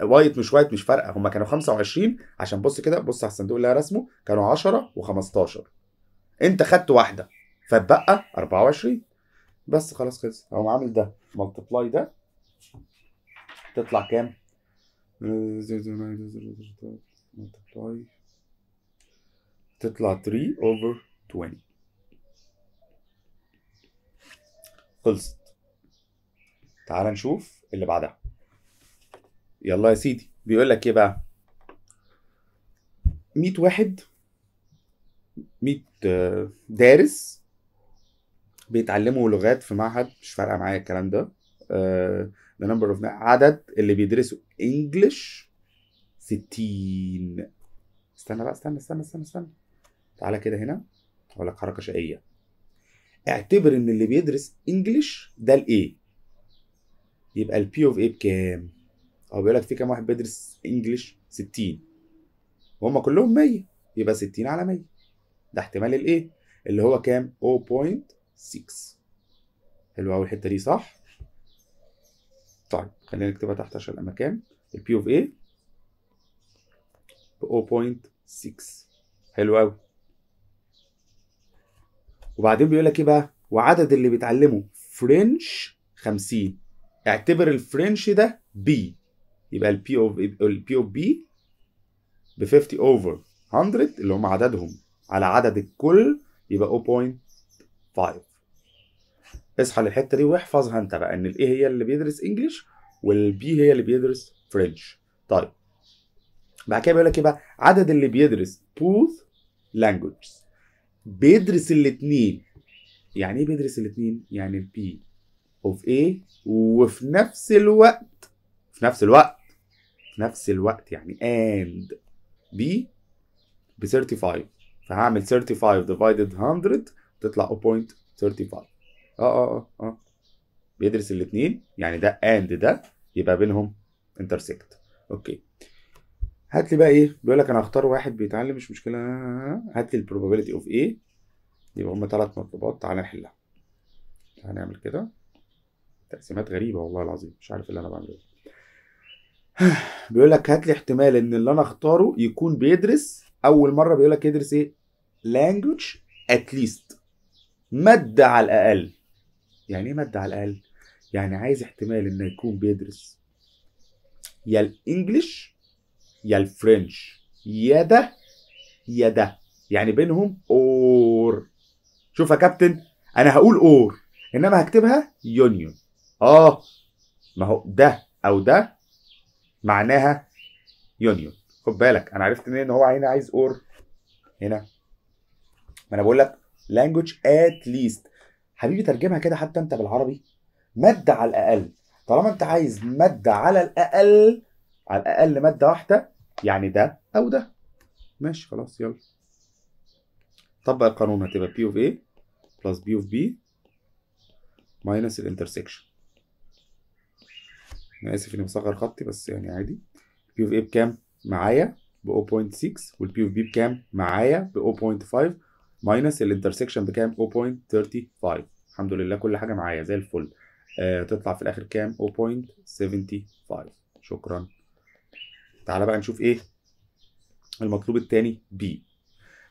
وايت مش وايت مش فارقه هما كانوا 25 عشان بص كده بص على الصندوق اللي انا رسمه كانوا 10 و15 انت خدت واحده فبقى 24 بس خلاص خلص اقوم عامل ده ملتبلاي ده تطلع كام؟ تطلع 3 اوفر 20 خلصت تعال نشوف اللي بعدها يلا يا سيدي بيقول لك ايه بقى 100 واحد 100 آه، دارس بيتعلموا لغات في معهد مش فارقه معايا الكلام ده ذا نمبر اوف عدد اللي بيدرسوا انجلش 60 استنى بقى استنى استنى استنى استنى تعالى كده هنا اقول لك حركه شقيه اعتبر ان اللي بيدرس انجلش ده الاي يبقى البي اوف اي بكام او بيقول لك في كام واحد بيدرس انجلش 60 وهم كلهم 100 يبقى 60 على 100 ده احتمال الايه اللي هو كام 0.6 حلو قوي الحته دي صح طيب خلينا نكتبها تحت عشان الأماكن كام البي اوف اي ب 0.6 حلو قوي وبعدين بيقول لك ايه بقى وعدد اللي بيتعلموا فرنش 50 اعتبر الفرنش ده بي يبقى البي اوف البي اوف بي ب 50 اوفر 100 اللي هم عددهم على عدد الكل يبقى 0.5 اصحى للحته دي واحفظها انت بقى ان الايه هي اللي بيدرس انجلش والبي هي اللي بيدرس فرنش طيب بعد كده بيقول لك ايه بقى عدد اللي بيدرس بوث لانجوجز بيدرس الاثنين يعني ايه بيدرس الاثنين يعني البي اوف اي وفي نفس الوقت في نفس الوقت في نفس الوقت يعني and بي ب 35 فهعمل 35 divided 100 تطلع 0.35 اه اه اه اه بيدرس الاثنين يعني ده and ده يبقى بينهم intersect اوكي هات لي بقى ايه بيقول لك انا هختار واحد بيتعلم مش مشكله هات لي البروبابيلتي اوف ايه يبقى هما ثلاث مطلوبات تعالى نحلها هنعمل كده تقسيمات غريبه والله العظيم مش عارف إيه اللي انا بعمله بيقول لك هات لي احتمال ان اللي انا اختاره يكون بيدرس اول مره بيقول لك يدرس ايه لانجوج اتليست ماده على الاقل يعني ايه ماده على الاقل يعني عايز احتمال انه يكون بيدرس يا الانجليش يا الفرنش يدا يدا يعني بينهم اور شوف يا كابتن انا هقول اور انما هكتبها يونيون اه ما هو ده او ده معناها يونيون خد بالك انا عرفت منين ان هو هنا عايز اور هنا ما انا بقول لك لانجوج ات ليست حبيبي ترجمها كده حتى انت بالعربي مادة على الأقل طالما انت عايز مادة على الأقل على الأقل مادة واحدة يعني ده او ده ماشي خلاص يلا طبق القانون هتبقى بي اوف ايه بلس بي اوف بي ماينس الانترسكشن انا اسف اني مصغر خطي بس يعني عادي بي اوف ايه بكام معايا ب 0.6 والبي اوف بي بكام معايا ب 0.5 ماينس الانترسكشن بكام 0.35 الحمد لله كل حاجه معايا زي الفل آه تطلع في الاخر كام 0.75 شكرا تعالى بقى نشوف ايه المطلوب الثاني بي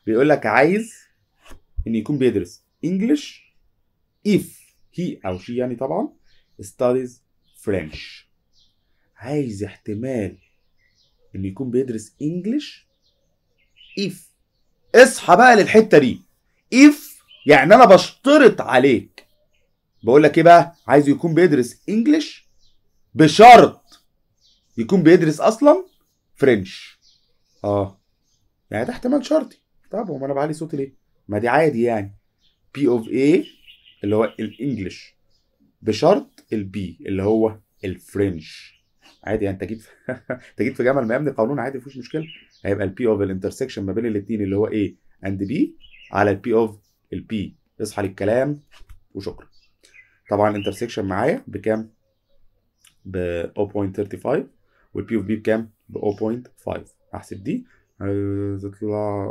بيقول لك عايز ان يكون بيدرس انجلش if he او she يعني طبعا studies French عايز احتمال ان يكون بيدرس انجلش if اصحى بقى للحته دي if يعني انا بشترط عليك بقول لك ايه بقى عايز يكون بيدرس انجلش بشرط يكون بيدرس اصلا فرنش اه يعني ده احتمال شرطي طب هو انا بعلي صوتي ليه ما دي عادي يعني بي اوف ايه اللي هو الانجليش بشرط البي اللي هو الفرنش عادي يعني انت جيت انت جيت في جمل ما يبني قانون عادي مفيش مشكله هيبقى البي اوف الانترسكشن ما بين الاثنين اللي هو ايه اند بي على البي اوف البي اصحى للكلام وشكرا طبعا الانترسكشن معايا بكام ب 0.35 والبي اوف بي بكام ب 0.5 هحسب دي هتطلع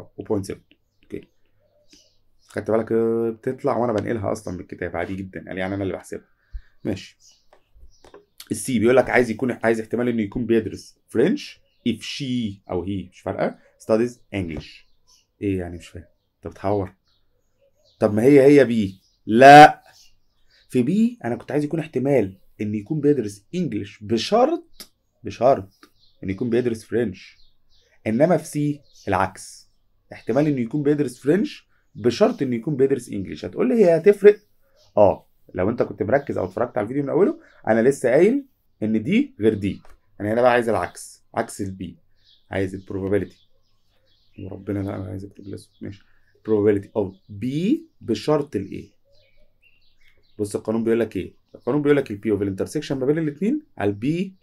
آه، 0.7 اوكي خدت بالك آه، بتطلع وانا بنقلها اصلا من الكتاب عادي جدا يعني انا اللي بحسبها ماشي السي بيقول لك عايز يكون عايز احتمال انه يكون بيدرس فرنش if she او هي مش فارقه studies English ايه يعني مش فاهم انت بتحور طب ما هي هي بي لا في بي انا كنت عايز يكون احتمال ان يكون بيدرس انجلش بشرط بشرط انه يكون بيدرس فرنش انما في سي العكس احتمال انه يكون بيدرس فرنش بشرط انه يكون بيدرس انجليش هتقول لي هي هتفرق اه لو انت كنت مركز او اتفرجت على الفيديو من اوله انا لسه قايل ان دي غير دي يعني انا هنا بقى عايز العكس عكس البي عايز البروبابيلتي وربنا انا عايز اكتب ماشي probability of B بشرط ال A بص القانون بيقول لك ايه القانون بيقول لك البي اوف الانترسكشن ما بين الاثنين على البي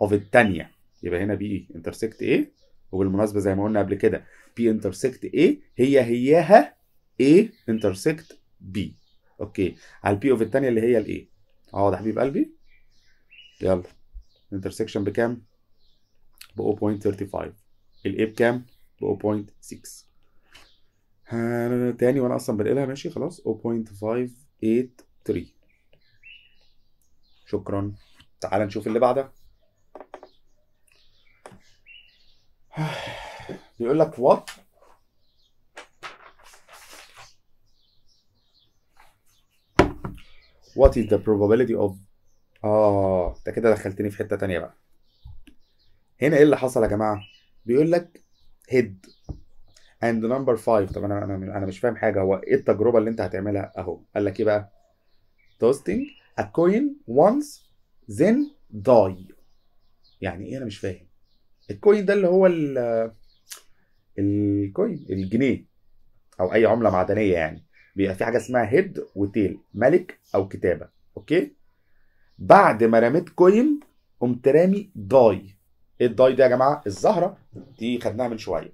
اوف الثانيه يبقى هنا بي اي انترسكت ايه وبالمناسبه زي ما قلنا قبل كده بي انترسكت ايه هي هياها ايه انترسكت بي اوكي على البي اوف الثانيه اللي هي الايه اقعد يا حبيب قلبي يلا انترسكشن بكام ب 0.35 الاي بكام ب 0.6 تاني وانا اصلا بنقلها ماشي خلاص 0.583 شكرا تعال نشوف اللي بعده بيقول لك وات وات is the probability of اه انت كده دخلتني في حته تانية بقى هنا ايه اللي حصل يا جماعه بيقول لك هيد اند نمبر 5 طب انا انا انا مش فاهم حاجه هو ايه التجربه اللي انت هتعملها اهو قال لك ايه بقى توستنج ا كوين once ذن داي يعني ايه انا مش فاهم الكوين ده اللي هو ال الكوين الجنيه او اي عمله معدنيه يعني بيبقى في حاجه اسمها هيد وتيل ملك او كتابه اوكي بعد ما رميت كوين قمت رامي داي ايه الداي ده يا جماعه الزهره دي خدناها من شويه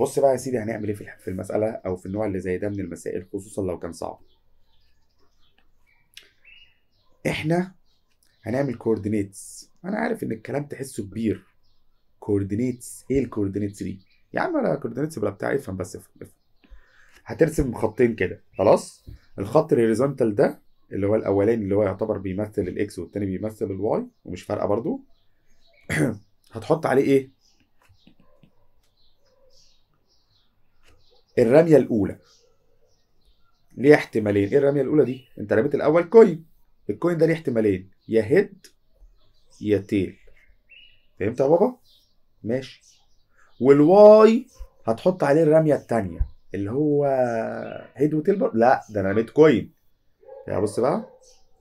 بص بقى يا سيدي هنعمل ايه في المساله او في النوع اللي زي ده من المسائل خصوصا لو كان صعب احنا هنعمل كوردينيتس انا عارف ان الكلام تحسه كبير كوردينيتس ايه الكوردينيتس دي يا عم انا كوردينيتس ولا بتاع افهم بس افهم افهم هترسم خطين كده خلاص الخط الهوريزونتال ده اللي هو الاولاني اللي هو يعتبر بيمثل الاكس والتاني بيمثل الواي ومش فارقه برضو هتحط عليه ايه الرميه الاولى ليه احتمالين ايه الرميه الاولى دي انت رميت الاول كوين الكوين ده ليه احتمالين يا هيد يا تيل فهمت يا بابا ماشي والواي هتحط عليه الرميه الثانيه اللي هو هيد وتلبر لا ده انا رميت كوين يا يعني بص بقى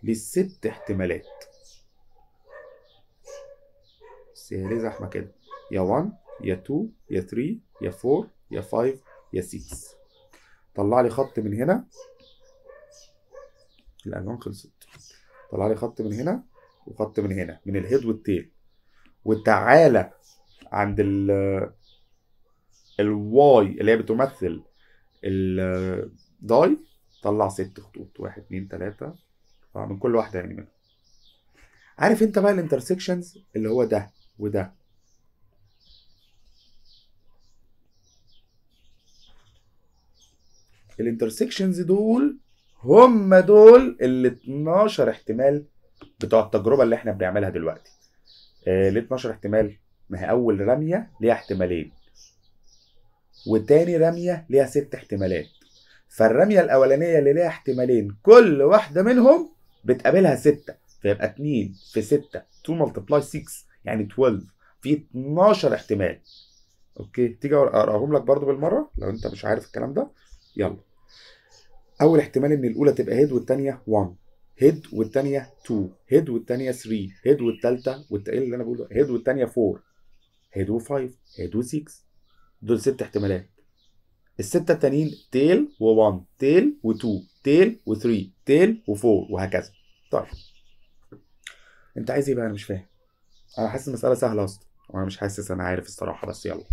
للست احتمالات بس هي ليه زحمه كده يا 1 يا 2 يا 3 يا 4 يا 5 يا 6 طلع لي خط من هنا الالوان خلصت طلع لي خط من هنا وخط من هنا من الهيد والتيل وتعالى عند ال الواي اللي هي بتمثل الداي طلع ست خطوط واحد اتنين تلاتة آه، من كل واحدة يعني منهم عارف انت بقى الانترسكشنز اللي هو ده وده الانترسكشنز دول هم دول ال 12 احتمال بتوع التجربه اللي احنا بنعملها دلوقتي ال 12 احتمال ما هي اول رميه ليها احتمالين والتاني رمية ليها ست احتمالات فالرمية الأولانية اللي ليها احتمالين كل واحدة منهم بتقابلها ستة فيبقى 2 في 6 2 ملتبلاي 6 يعني 12 في 12 احتمال اوكي تيجي اقراهم لك برضو بالمرة لو انت مش عارف الكلام ده يلا اول احتمال ان الاولى تبقى هيد والتانية 1 هيد والتانية 2 هيد والتانية 3 هيد والتالتة والت... ايه اللي انا بقوله هيد والتانية 4 هيد و5 هيد و6 دول ست احتمالات الستة التانيين تيل و1 تيل و2 تيل و3 تيل و4 وهكذا طيب انت عايز ايه بقى انا مش فاهم انا حاسس المسألة سهلة اصلا وانا مش حاسس انا عارف الصراحة بس يلا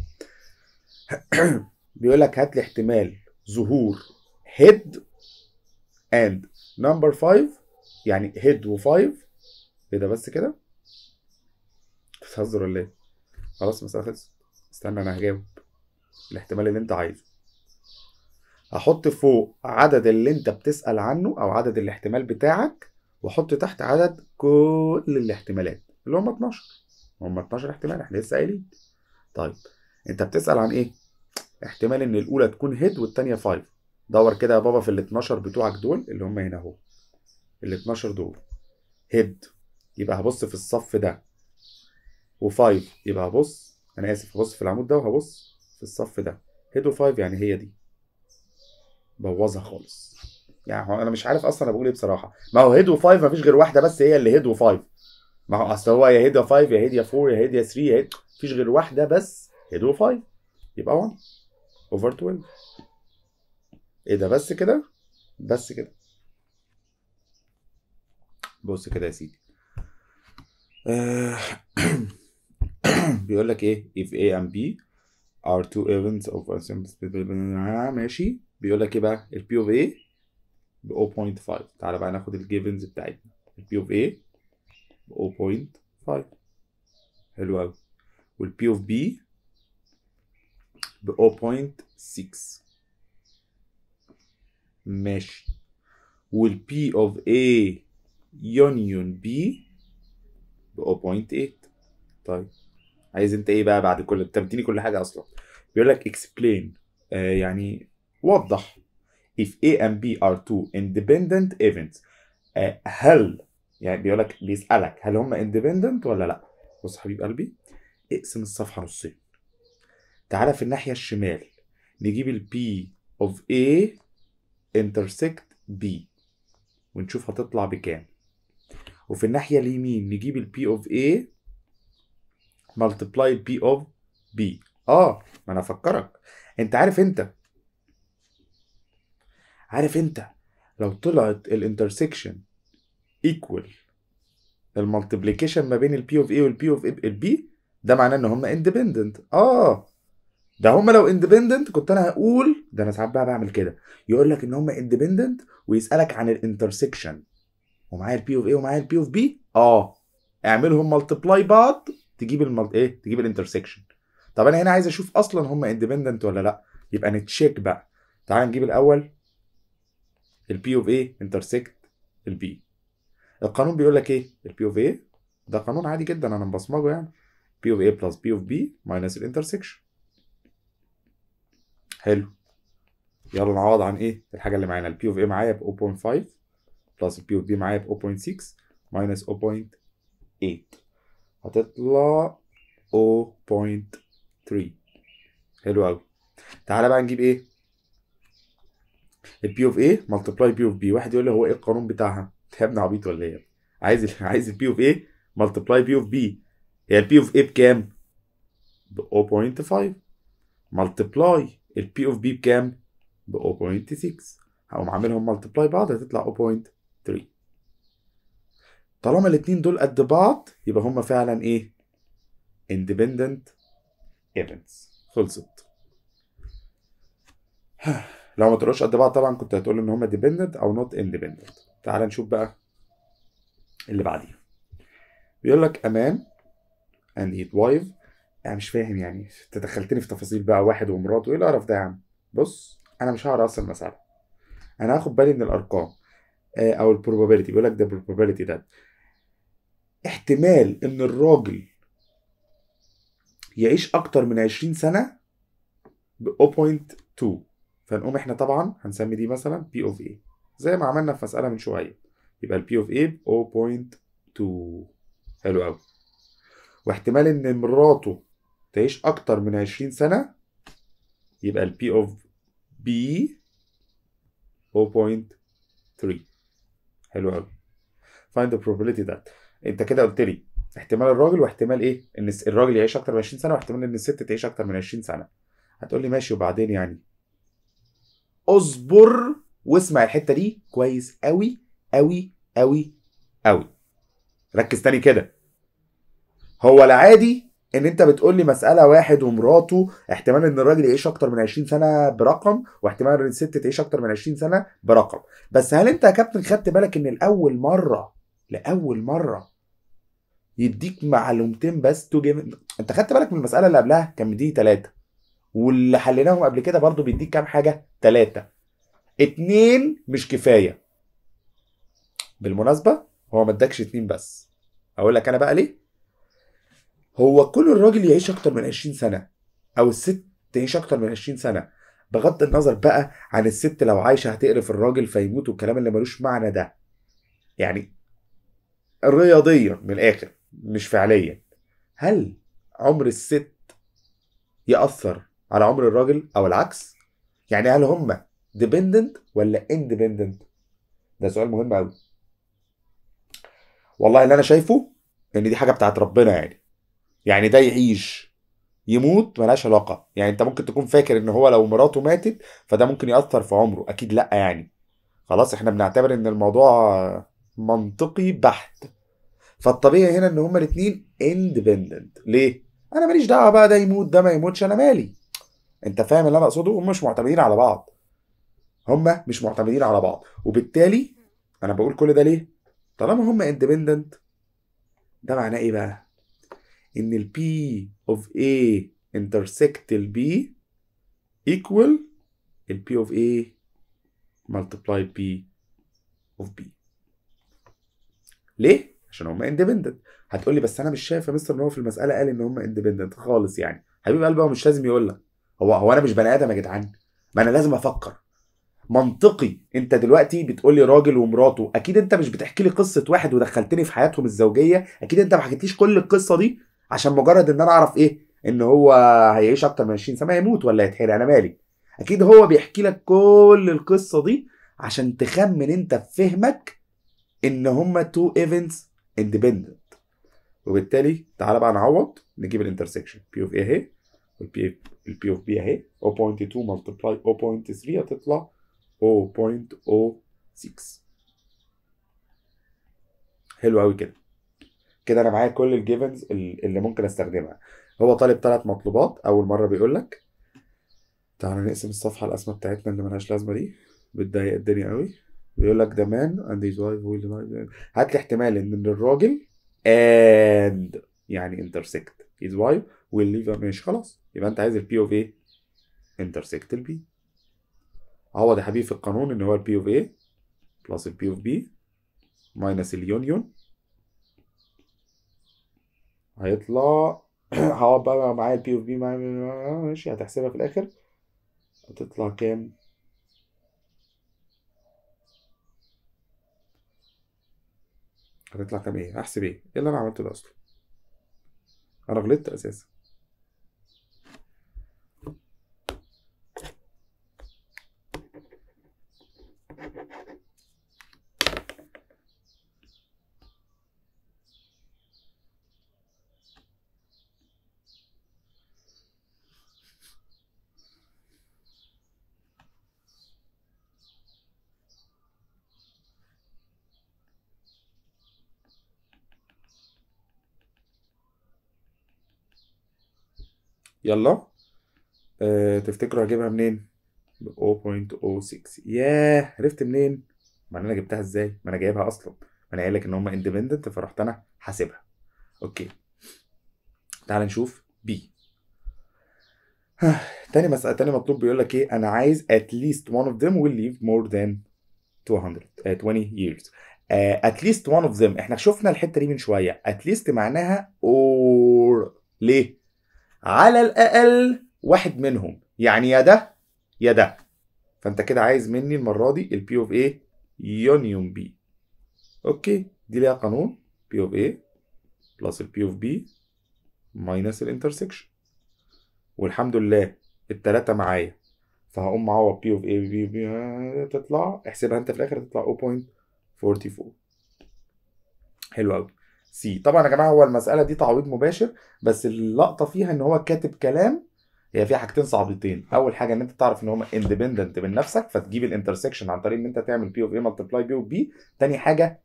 بيقول لك هات لي احتمال ظهور هيد اند نمبر 5 يعني هيد و5 ايه ده بس كده بتهزر ولا ايه خلاص المسألة خلصت استنى انا هجاوب الاحتمال اللي انت عايزه هحط فوق عدد اللي انت بتسأل عنه او عدد الاحتمال بتاعك واحط تحت عدد كل الاحتمالات اللي هم 12 هم 12 احتمال احنا لسه قايلين طيب انت بتسأل عن ايه احتمال ان الاولى تكون هيد والتانية 5 دور كده يا بابا في ال 12 بتوعك دول اللي هم هنا اهو ال 12 دول هيد يبقى هبص في الصف ده و5 يبقى هبص انا اسف هبص في العمود ده وهبص في الصف ده هيدو 5 يعني هي دي بوظها خالص يعني هو انا مش عارف اصلا انا بقول ايه بصراحه ما هو هيدو 5 مفيش غير واحده بس هي اللي هيدو 5 ما هو اصل هو يا هيديا 5 يا هيديا 4 يا هيديا 3 يا مفيش غير واحده بس هيديا 5 يبقى 1 اوفر 12 ايه ده بس كده بس كده بص كده يا سيدي آه، بيقول لك ايه if a and b are two events of آه، ماشي بيقول لك ايه بقى P of A ب 0.5 تعالى بقى ناخد الجيفنز بتاعتنا P of A ب 0.5 حلو قوي P of B ب 0.6 ماشي P of A يونيون B ب 0.8 طيب عايز انت ايه بقى بعد كل انت مديني كل حاجه اصلا بيقول لك اكسبلين آه يعني وضح if A and B are two independent events آه هل يعني بيقول لك بيسألك هل هم independent ولا لا بص حبيب قلبي اقسم الصفحة نصين تعالى في الناحية الشمال نجيب ال P of A intersect B ونشوف هتطلع بكام وفي الناحية اليمين نجيب ال P of A multiply بي اوف بي اه ما انا افكرك انت عارف انت عارف انت لو طلعت الانترسكشن ايكوال المالتيبليكيشن ما بين البي اوف اي والبي اوف البي ده معناه ان هم اندبندنت اه ده هم لو اندبندنت كنت انا هقول ده انا ساعات بقى بعمل كده يقول لك ان هم اندبندنت ويسالك عن الانترسكشن ومعايا البي اوف اي ومعايا البي اوف بي اه اعملهم مالتبلاي بعض تجيب المل... ايه تجيب الانترسكشن طب انا هنا عايز اشوف اصلا هم اندبندنت ولا لا يبقى نتشيك بقى تعال نجيب الاول البي اوف ايه انترسكت البي القانون بيقول لك ايه البي اوف ايه ده قانون عادي جدا انا مبصمجه يعني بي اوف ايه بلس بي اوف بي ماينس الانترسكشن حلو يلا نعوض عن ايه الحاجه اللي معانا البي اوف ايه معايا ب 0.5 بلس البي اوف بي معايا ب 0.6 ماينس 0.8 هتطلع 0.3 حلو قوي تعالى بقى نجيب ايه البي اوف ايه ملتبلاي بي اوف بي واحد يقول لي هو ايه القانون بتاعها يا ابني عبيط ولا ايه عايز ال عايز البي اوف ايه ملتبلاي بي اوف بي هي البي اوف ايه بكام ب 0.5 ملتبلاي البي اوف بي بكام ب 0.6 هقوم عاملهم ملتبلاي بعض هتطلع 0.3 طالما الاثنين دول قد بعض يبقى هما فعلا ايه independent events خلصت لو ما تقولوش قد بعض طبعا كنت هتقول ان هما dependent او not independent تعال نشوف بقى اللي بعديه بيقول لك امان and it wife انا مش فاهم يعني انت دخلتني في تفاصيل بقى واحد ومراته ايه القرف ده يا عم بص انا مش هعرف اصل المساله انا هاخد بالي من الارقام آه، او البروبابيلتي بيقول لك ده probability ده احتمال ان الراجل يعيش اكتر من 20 سنه ب 0.2 فنقوم احنا طبعا هنسمي دي مثلا P of A زي ما عملنا في مساله من شويه يبقى P of A ب 0.2 حلو قوي واحتمال ان مراته تعيش اكتر من 20 سنه يبقى P of B 0.3 حلو قوي find the probability that انت كده قلت لي احتمال الراجل واحتمال ايه ان الراجل يعيش اكتر من 20 سنه واحتمال ان الست تعيش اكتر من 20 سنه هتقول لي ماشي وبعدين يعني اصبر واسمع الحته دي كويس قوي قوي قوي قوي ركز تاني كده هو العادي ان انت بتقول لي مساله واحد ومراته احتمال ان الراجل يعيش اكتر من 20 سنه برقم واحتمال ان الست تعيش اكتر من 20 سنه برقم بس هل انت يا كابتن خدت بالك ان الاول مره لاول مره يديك معلومتين بس تو جيم انت خدت بالك من المساله اللي قبلها كان بيديك ثلاثه واللي حليناهم قبل كده برضو بيديك كام حاجه ثلاثه اتنين مش كفايه بالمناسبه هو ما ادكش اتنين بس اقول لك انا بقى ليه هو كل الراجل يعيش اكتر من 20 سنه او الست تعيش اكتر من 20 سنه بغض النظر بقى عن الست لو عايشه هتقرف الراجل فيموت والكلام اللي ملوش معنى ده يعني رياضيا من الاخر مش فعليا هل عمر الست يأثر على عمر الراجل او العكس يعني هل هما ديبندنت ولا اندبندنت ده سؤال مهم قوي والله اللي انا شايفه ان دي حاجه بتاعت ربنا يعني يعني ده يعيش يموت ملهاش علاقه يعني انت ممكن تكون فاكر ان هو لو مراته ماتت فده ممكن ياثر في عمره اكيد لا يعني خلاص احنا بنعتبر ان الموضوع منطقي بحت فالطبيعي هنا ان هما الاثنين اندبندنت ليه انا ماليش دعوه بقى ده يموت ده ما يموتش انا مالي انت فاهم اللي انا اقصده هما مش معتمدين على بعض هما مش معتمدين على بعض وبالتالي انا بقول كل ده ليه طالما هما اندبندنت ده معناه ايه بقى ان ال P of A intersect ال B equal ال P of A multiplied P of B ليه؟ عشان هم اندبندنت هتقول لي بس انا مش شايف يا مستر ان هو في المساله قال ان هم اندبندنت خالص يعني حبيب قلبي هو مش لازم يقول لك هو هو انا مش بني ادم يا جدعان ما انا لازم افكر منطقي انت دلوقتي بتقول لي راجل ومراته اكيد انت مش بتحكي لي قصه واحد ودخلتني في حياتهم الزوجيه اكيد انت ما حكيتليش كل القصه دي عشان مجرد ان انا اعرف ايه ان هو هيعيش اكتر من 20 سنه هيموت ولا هيتحرق انا مالي اكيد هو بيحكي لك كل القصه دي عشان تخمن انت في فهمك ان هما تو ايفنتس اندبندنت وبالتالي تعالى بقى نعوض نجيب الانترسكشن بي اوف ايه اهي والبي البي اوف بي اهي 0.2 ملتبلاي 0.3 هتطلع 0.06 حلو قوي كده كده انا معايا كل الجيفنز اللي ممكن استخدمها هو طالب ثلاث مطلوبات اول مره بيقول لك تعالى نقسم الصفحه القسمه بتاعتنا اللي ملهاش لازمه دي بتضايق الدنيا قوي بيقول لك ذا مان اند هيز وايف ويل هات لي احتمال ان الراجل اند يعني انترسكت هيز وايف ويل ليف ماشي خلاص يبقى انت عايز البي اوف ايه انترسكت البي هو يا حبيبي في القانون ان هو البي اوف ايه بلس البي اوف بي ماينس اليونيون هيطلع هقعد بقى معايا البي اوف بي معايا ماشي هتحسبها في الاخر هتطلع كام هتطلع كام ايه هحسب ايه ايه اللي انا عملته ده اصلا انا غلطت اساسا يلا أه تفتكروا هجيبها منين ب 0.06 ياه عرفت منين ما انا جبتها ازاي ما انا جايبها اصلا ما انا قايل لك ان هم اندبندنت فرحت انا حاسبها اوكي تعال نشوف بي تاني مسألة تاني مطلوب بيقول لك ايه انا عايز at least one of them will live more than 200 uh, 20 years uh, at least one of them احنا شفنا الحتة دي من شوية at least معناها or ليه؟ على الاقل واحد منهم يعني يا ده يا ده فانت كده عايز مني المره دي البي اوف ايه يونيون بي اوكي دي ليها قانون بي اوف ايه بلس البي اوف بي ماينس الانترسكشن والحمد لله التلاتة معايا فهقوم معوض بي اوف ايه بي بي تطلع احسبها انت في الاخر تطلع 0.44 حلو قوي سي طبعا يا جماعه هو المساله دي تعويض مباشر بس اللقطه فيها ان هو كاتب كلام هي فيها حاجتين صعبتين اول حاجه ان انت تعرف ان هم اندبندنت من نفسك فتجيب الانترسكشن عن طريق ان انت تعمل بي اوف اي ملتبلاي بي اوف بي تاني حاجه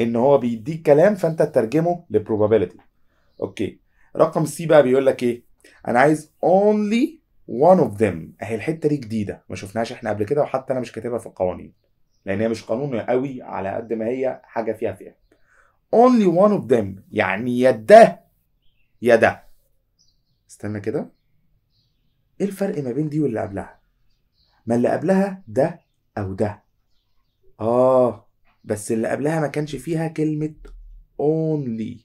ان هو بيديك كلام فانت تترجمه لبروبابيلتي اوكي رقم سي بقى بيقول لك ايه انا عايز اونلي one of them اهي الحته دي جديده ما شفناهاش احنا قبل كده وحتى انا مش كاتبها في القوانين لان هي مش قانون قوي على قد ما هي حاجه فيها فيها only one of them يعني يا ده يا ده استنى كده ايه الفرق ما بين دي واللي قبلها ما اللي قبلها ده او ده اه بس اللي قبلها ما كانش فيها كلمة only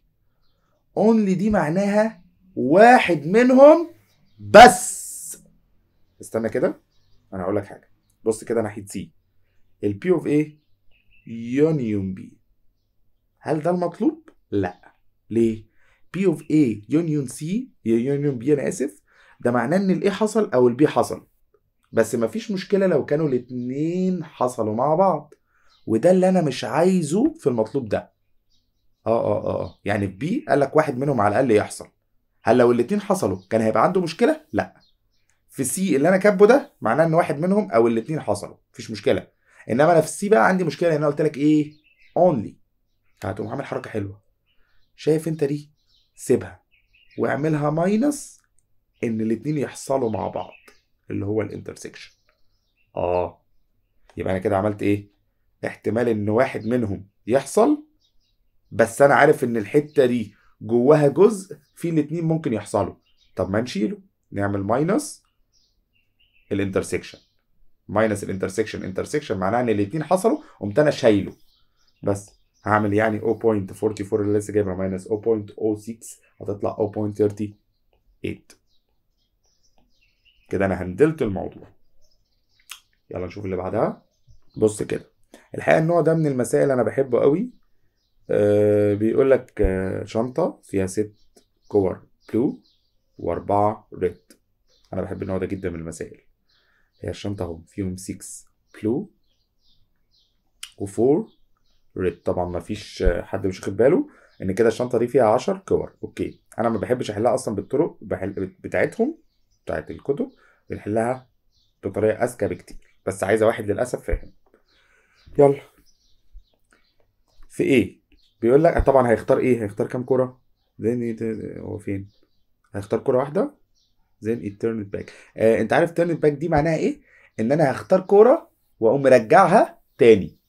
only دي معناها واحد منهم بس استنى كده انا هقول لك حاجه بص كده ناحيه سي البي اوف ايه يونيون بي هل ده المطلوب؟ لا ليه؟ بي اوف اي يونيون سي يونيون بي انا اسف ده معناه ان الاي حصل او البي حصل بس مفيش مشكله لو كانوا الاتنين حصلوا مع بعض وده اللي انا مش عايزه في المطلوب ده اه اه اه, آه. يعني في بي قال لك واحد منهم على الاقل يحصل هل لو الاتنين حصلوا كان هيبقى عنده مشكله لا في سي اللي انا كاتبه ده معناه ان واحد منهم او الاتنين حصلوا مفيش مشكله انما انا في السي بقى عندي مشكله ان انا قلت لك ايه اونلي فهتقوم عامل حركه حلوه شايف انت دي سيبها واعملها ماينس ان الاتنين يحصلوا مع بعض اللي هو الانترسكشن اه يبقى انا كده عملت ايه احتمال ان واحد منهم يحصل بس انا عارف ان الحته دي جواها جزء فيه الاتنين ممكن يحصلوا طب ما نشيله نعمل ماينس الانترسكشن ماينس الانترسكشن انترسكشن معناها ان الاتنين حصلوا قمت انا شايله بس هعمل يعني 0.44 اللي لسه جايبها ماينس 0.06 هتطلع 0.38 كده انا هندلت الموضوع يلا نشوف اللي بعدها بص كده الحقيقه النوع ده من المسائل انا بحبه قوي آه بيقول لك آه شنطه فيها ست كور بلو واربعه ريد انا بحب النوع ده جدا من المسائل هي الشنطه اهو فيهم 6 بلو و4 ريد طبعا ما فيش حد مش واخد باله ان كده الشنطه دي فيها 10 كور اوكي انا ما بحبش احلها اصلا بالطرق بحل... بتاعتهم بتاعت الكتب بنحلها بطريقه اذكى بكتير بس عايزه واحد للاسف فاهم يلا في ايه بيقول لك طبعا هيختار ايه هيختار كام كره زين هو فين هيختار كره واحده زين التيرن باك آه انت عارف تيرن باك دي معناها ايه ان انا هختار كوره واقوم مرجعها تاني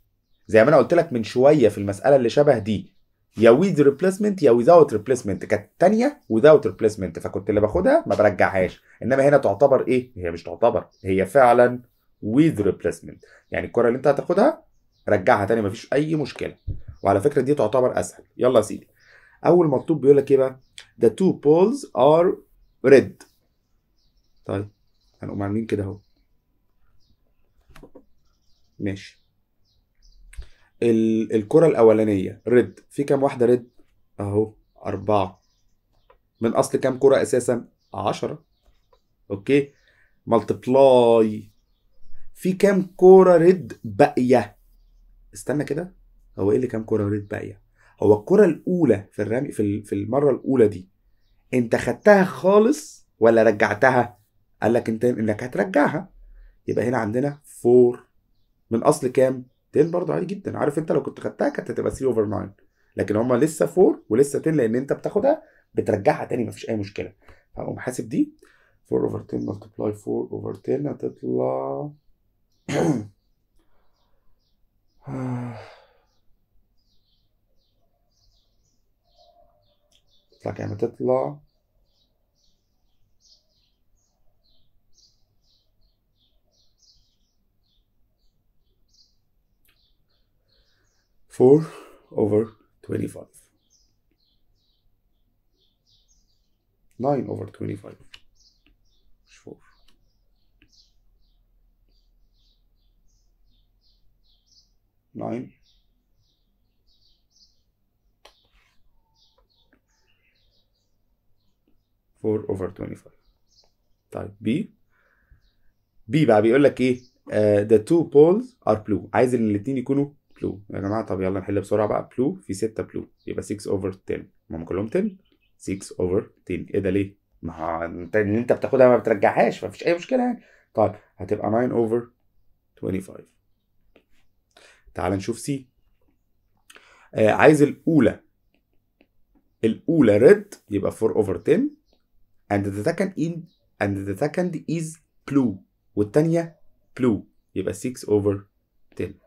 زي ما انا قلت لك من شويه في المساله اللي شبه دي يا ويز ريبليسمنت يا ويزاوت ريبليسمنت كانت الثانيه ويزاوت ريبليسمنت فكنت اللي باخدها ما برجعهاش انما هنا تعتبر ايه هي مش تعتبر هي فعلا ويز ريبليسمنت يعني الكره اللي انت هتاخدها رجعها تاني مفيش اي مشكله وعلى فكره دي تعتبر اسهل يلا يا سيدي اول مطلوب بيقول لك ايه بقى the two poles are red طيب هنقوم عاملين كده اهو ماشي الكره الاولانيه ريد في كام واحده ريد اهو اربعه من اصل كام كره اساسا 10 اوكي ملتبلاي في كام كوره ريد باقيه استنى كده هو ايه اللي كام كوره ريد باقيه هو الكوره الاولى في الرمي في في المره الاولى دي انت خدتها خالص ولا رجعتها قال لك انت انك هترجعها يبقى هنا عندنا فور من اصل كام 10 برضه عادي جدا عارف انت لو كنت خدتها كانت هتبقى 3 اوفر 9 لكن هما لسه 4 ولسه 10 لان انت بتاخدها بترجعها تاني مفيش اي مشكله فاقوم حاسب دي 4 اوفر 10 ملتبلاي 4 اوفر 10 هتطلع تطلع كام هتطلع 4 over 25. 9 over 25. 4. Nine four over twenty five. Type B B بقى بيقول لك ايه؟ Uh, the two poles are blue عايز ان الاثنين يكونوا بلو يا جماعه طب يلا نحل بسرعه بقى بلو في 6 بلو يبقى 6 اوفر 10 هم كلهم 10 6 اوفر 10 ايه ده ليه؟ ما انت اللي انت بتاخدها ما بترجعهاش فمفيش اي مشكله يعني طيب هتبقى 9 اوفر 25 تعال نشوف سي آه عايز الاولى الاولى ريد يبقى 4 اوفر 10 and the second in and the second is blue والثانيه blue يبقى 6 اوفر 10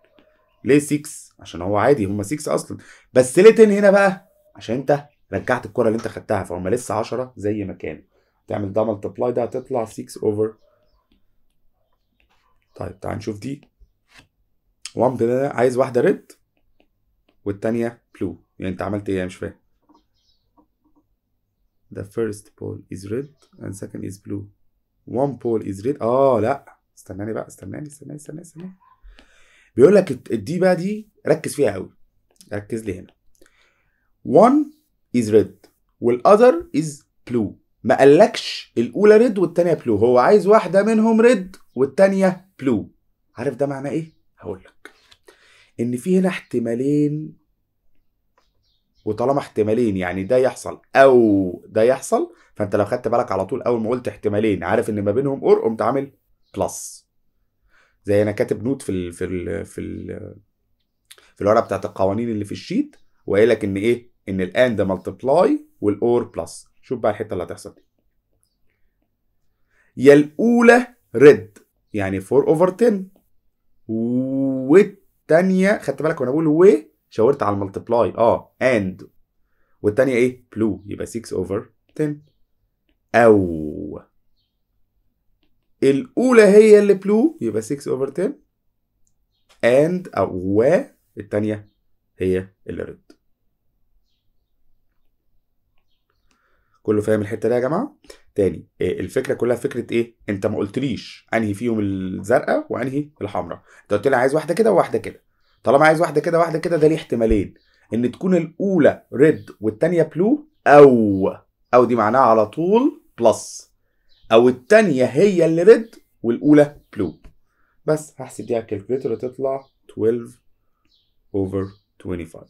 ليه 6 عشان هو عادي هم 6 اصلا بس ليه 10 هنا بقى عشان انت رجعت الكره اللي انت خدتها فهم لسه 10 زي ما كانوا تعمل ده ملتبلاي ده هتطلع 6 اوفر طيب تعال نشوف دي وامب ده عايز واحده ريد والثانيه بلو يعني انت عملت ايه مش فاهم the first pole is red and second is blue one pole is red اه لا استناني بقى استناني استناني استناني استناني بيقول لك دي بقى دي ركز فيها قوي ركز لي هنا one is red والاذر is blue ما قالكش الاولى ريد والتانيه بلو هو عايز واحده منهم ريد والتانيه بلو عارف ده معناه ايه هقول لك ان في هنا احتمالين وطالما احتمالين يعني ده يحصل او ده يحصل فانت لو خدت بالك على طول اول ما قلت احتمالين عارف ان ما بينهم اور قمت عامل بلس زي انا كاتب نوت في ال في ال في ال في الورقه بتاعت القوانين اللي في الشيت وقايل لك ان ايه ان الاند ملتبلاي والاور بلس شوف بقى الحته اللي هتحصل دي يا الاولى ريد يعني 4 اوفر 10 والثانيه خدت بالك وانا بقول و شاورت على الملتبلاي اه اند والثانيه ايه بلو يبقى 6 اوفر 10 او الاولى هي اللي بلو يبقى 6 اوفر 10 اند او و الثانيه هي اللي ريد كله فاهم الحته دي يا جماعه تاني آه، الفكره كلها فكره ايه انت ما قلتليش انهي فيهم الزرقاء وانهي الحمراء انت قلت لي عايز واحده كده وواحده كده طالما عايز واحده كده واحده كده ده ليه احتمالين ان تكون الاولى ريد والثانيه بلو او او دي معناها على طول بلس او التانية هي اللي ريد والاولى بلو بس هحسب دي على الكالكوليتر تطلع 12 over 25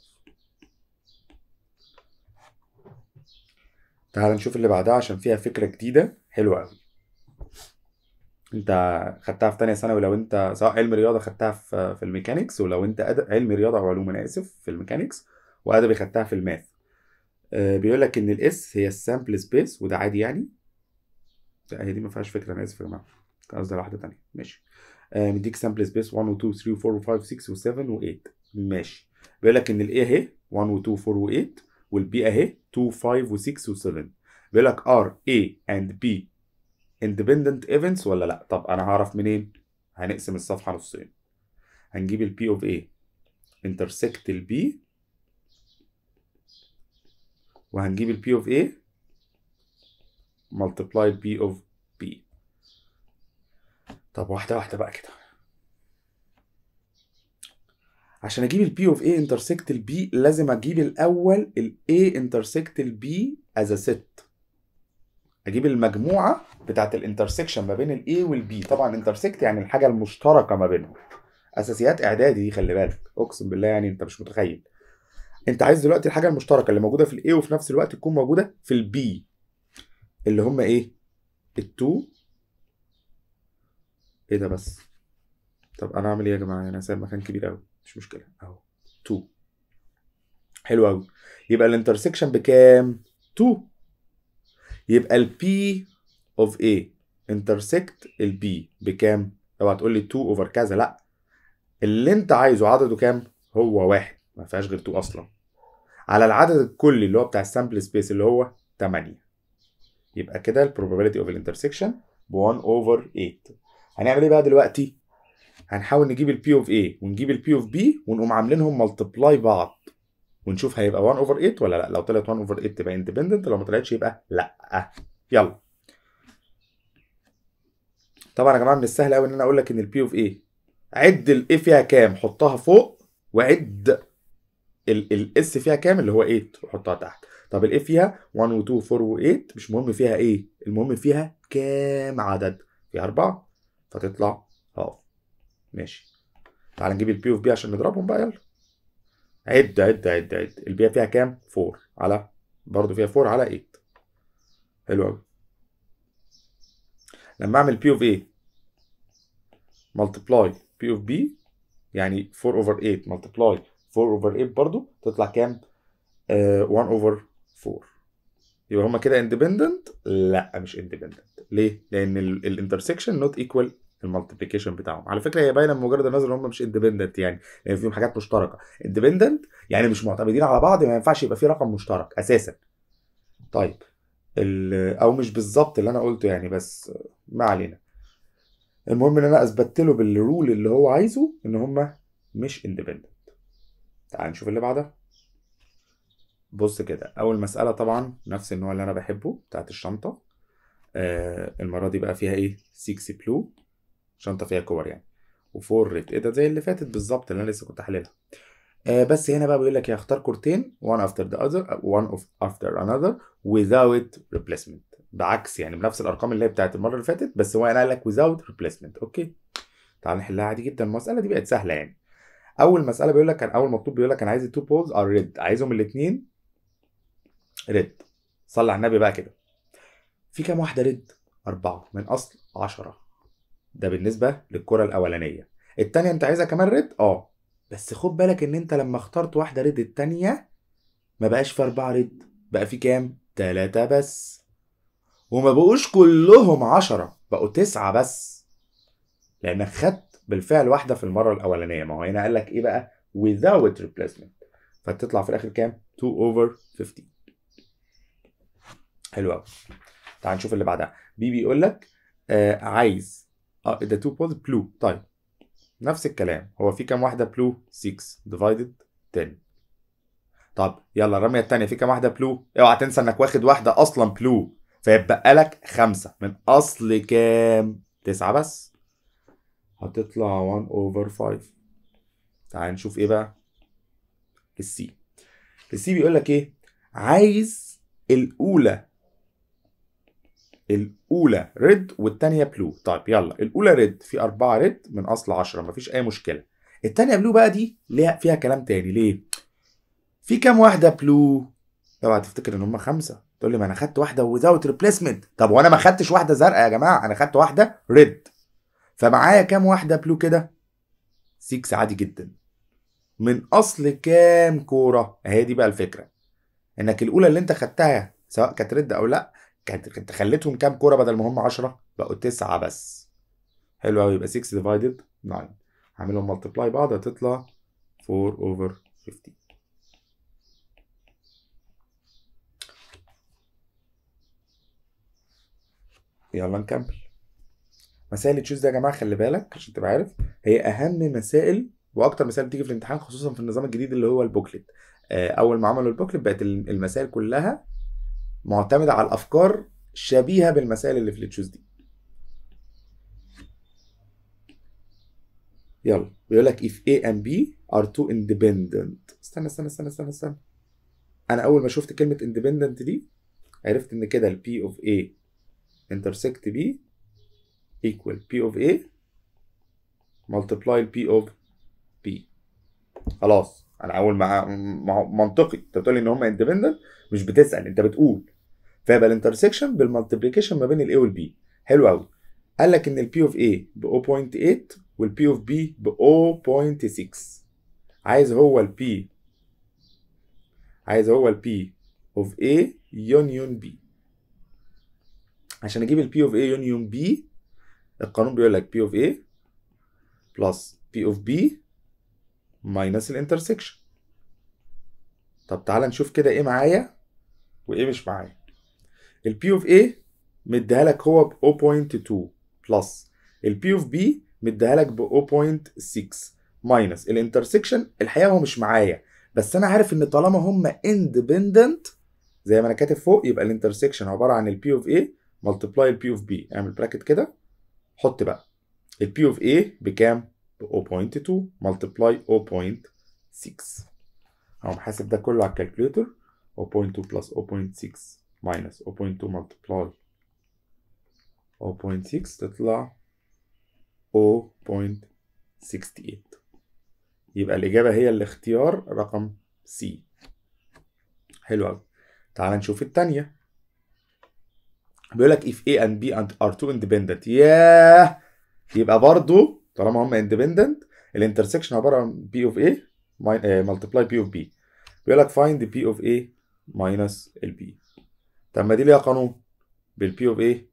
تعال نشوف اللي بعدها عشان فيها فكرة جديدة حلوة قوي انت خدتها في تانية ثانوي لو انت سواء علم رياضة خدتها في في الميكانيكس ولو انت أد... علم رياضة او علوم انا اسف في الميكانيكس وادبي خدتها في الماث آه، بيقول لك ان الاس هي السامبل سبيس وده عادي يعني لا هي دي ما فيهاش فكره انا اسف يا جماعه كان قصدي على واحده ثانيه ماشي آه، مديك سامبل سبيس 1 و 2 3 و 4 و 5 و 6 و7 و8 ماشي بيقول لك ان الايه اهي 1 و 2 و 4 و8 والبي اهي 2 5 و 6 و 7 بيقول لك ار اي اند بي اندبندنت ايفنتس ولا لا طب انا هعرف منين هنقسم الصفحه نصين هنجيب البي اوف ايه انترسكت البي وهنجيب البي اوف ايه multiplied b of b طب واحدة واحدة بقى كده عشان اجيب البي اوف اي انترسكت البي لازم اجيب الاول الاي انترسكت البي از ا ست اجيب المجموعه بتاعت الانترسكشن ما بين الاي والبي طبعا انترسكت يعني الحاجه المشتركه ما بينهم اساسيات اعدادي دي خلي بالك اقسم بالله يعني انت مش متخيل انت عايز دلوقتي الحاجه المشتركه اللي موجوده في الاي وفي نفس الوقت تكون موجوده في البي اللي هم ايه التو ايه ده بس طب انا اعمل ايه يا جماعه انا سايب مكان كبير قوي مش مشكله اهو 2 حلو قوي يبقى الانترسكشن بكام 2 يبقى البي اوف intersect انترسكت البي بكام اوعى تقول لي 2 اوفر كذا لا اللي انت عايزه عدده كام هو واحد ما فيهاش غير 2 اصلا على العدد الكلي اللي هو بتاع السامبل سبيس اللي هو 8 يبقى كده البروبابيلتي اوف الانترسكشن ب 1 اوفر 8 هنعمل ايه بقى دلوقتي؟ هنحاول نجيب البي اوف A ونجيب البي اوف بي ونقوم عاملينهم ملتبلاي بعض ونشوف هيبقى 1 اوفر 8 ولا لا لو طلعت 1 اوفر 8 تبقى اندبندنت لو ما طلعتش يبقى لا يلا طبعا يا جماعه من السهل قوي ان انا اقول لك ان البي اوف A عد A فيها كام حطها فوق وعد الاس فيها كام اللي هو 8 وحطها تحت طب الايه فيها 1 و2 و4 و8 مش مهم فيها ايه المهم فيها كام عدد فيها اربعه فتطلع هاف ماشي تعال نجيب البي اوف بي عشان نضربهم بقى يلا عد عد عد عد البي فيها كام 4 على برضه فيها 4 على 8 حلو قوي لما اعمل بي اوف ايه ملتبلاي بي اوف بي يعني 4 اوفر 8 ملتبلاي 4 اوفر 8 برضو تطلع كام؟ 1 آه، اوفر 4 يبقى هما كده اندبندنت لا مش اندبندنت ليه لان الانترسكشن نوت ايكوال المالتيبيكيشن بتاعهم على فكره هي باينه مجرد النظر ان هم مش اندبندنت يعني لان فيهم حاجات مشتركه اندبندنت يعني مش معتمدين على بعض ما ينفعش يبقى في رقم مشترك اساسا طيب او مش بالظبط اللي انا قلته يعني بس ما علينا المهم ان انا اثبت له بالرول اللي هو عايزه ان هم مش اندبندنت تعال نشوف اللي بعده بص كده اول مساله طبعا نفس النوع اللي انا بحبه بتاعت الشنطه آه المره دي بقى فيها ايه 6 بلو شنطه فيها كور يعني ريد ايه ده زي اللي فاتت بالظبط اللي انا لسه كنت حللها آه بس هنا بقى بيقول لك يا اختار كورتين one after the other one after another without replacement بعكس يعني بنفس الارقام اللي هي بتاعت المره اللي فاتت بس هو قال لك without replacement اوكي تعال نحلها عادي جدا المساله دي بقت سهله يعني اول مساله بيقول لك كان اول مطلوب بيقول لك انا عايز التو بولز ار ريد عايزهم الاثنين رد صلي على النبي بقى كده في كام واحده رد اربعه من اصل عشرة ده بالنسبه للكره الاولانيه التانية انت عايزها كمان رد اه بس خد بالك ان انت لما اخترت واحده رد التانية ما بقاش في اربعه رد بقى في كام تلاتة بس وما بقوش كلهم عشرة بقوا تسعة بس لانك خدت بالفعل واحده في المره الاولانيه ما هو هنا قال لك ايه بقى without replacement فتطلع في الاخر كام 2 over 15 حلو قوي تعال نشوف اللي بعدها بي بيقول لك آه عايز اه ده تو بوز بلو طيب نفس الكلام هو في كام واحده بلو 6 ديفايدد 10 طب يلا الرميه الثانيه في كام واحده بلو اوعى تنسى انك واخد واحده اصلا بلو فيبقى لك خمسة من اصل كام تسعة بس هتطلع 1 اوفر 5 تعال نشوف ايه بقى السي السي بيقول لك ايه عايز الاولى الاولى ريد والثانيه بلو طيب يلا الاولى ريد في أربعة ريد من اصل 10 مفيش اي مشكله الثانيه بلو بقى دي ليها فيها كلام تاني ليه في كام واحده بلو طبعا تفتكر ان هم خمسه تقول لي ما انا خدت واحده ويزاوت ريبليسمنت طب وانا ما خدتش واحده زرقاء يا جماعه انا خدت واحده ريد فمعايا كام واحده بلو كده 6 عادي جدا من اصل كام كوره اهي دي بقى الفكره انك الاولى اللي انت خدتها سواء كانت ريد او لا كانت خليتهم كام كوره بدل ما هم 10 بقوا 9 بس حلو قوي يبقى 6 ديفايدد 9 هعملهم ملتبلاي بعض هتطلع 4 اوفر 15 يلا نكمل مسائل تشوز دي يا جماعه خلي بالك عشان تبقى عارف هي اهم مسائل واكتر مسائل بتيجي في الامتحان خصوصا في النظام الجديد اللي هو البوكلت آه، اول ما عملوا البوكلت بقت المسائل كلها معتمده على الافكار شبيهه بالمسائل اللي في التشوز دي يلا بيقول لك if A and B are two independent استنى استنى استنى استنى استنى انا اول ما شفت كلمه independent دي عرفت ان كده ال P of A intersect B equal P of A multiply P of B خلاص انا اول ما منطقي انت بتقول ان هم اندبندنت مش بتسال انت بتقول فيبقى الانترسكشن بالمالتيبليكيشن ما بين الاي والبي حلو قوي قال لك ان البي اوف اي ب 0.8 والبي اوف بي ب 0.6 عايز هو البي عايز هو البي اوف اي يونيون بي عشان اجيب البي اوف اي يونيون بي القانون بيقول لك بي اوف اي بلس بي اوف بي ماينس الانترسكشن طب تعالى نشوف كده ايه معايا وايه مش معايا البي اوف ايه مديها لك هو ب 0.2 بلس البي اوف B مديها لك ب 0.6 ماينس الانترسكشن الحقيقه هو مش معايا بس انا عارف ان طالما هما اندبندنت زي ما انا كاتب فوق يبقى الانترسكشن عباره عن البي اوف ايه ملتبلاي البي اوف B اعمل براكت كده حط بقى البي اوف ايه بكام ب 0.2 ملتبلاي 0.6 هقوم حاسب ده كله على الكالكوليتر 0.2 بلس 0.6 ماينس 0.2 ملتبلاي 0.6 تطلع 0.68 يبقى الإجابة هي الاختيار رقم سي حلو أوي تعال نشوف التانية بيقول لك if A and B and are two independent ياه يبقى برضو طالما هم اندبندنت الانترسكشن عباره عن بي اوف اي ملتبلاي بي اوف بي بيقول لك فايند بي اوف اي ماينس البي طب ما دي ليها قانون بالبي اوف اي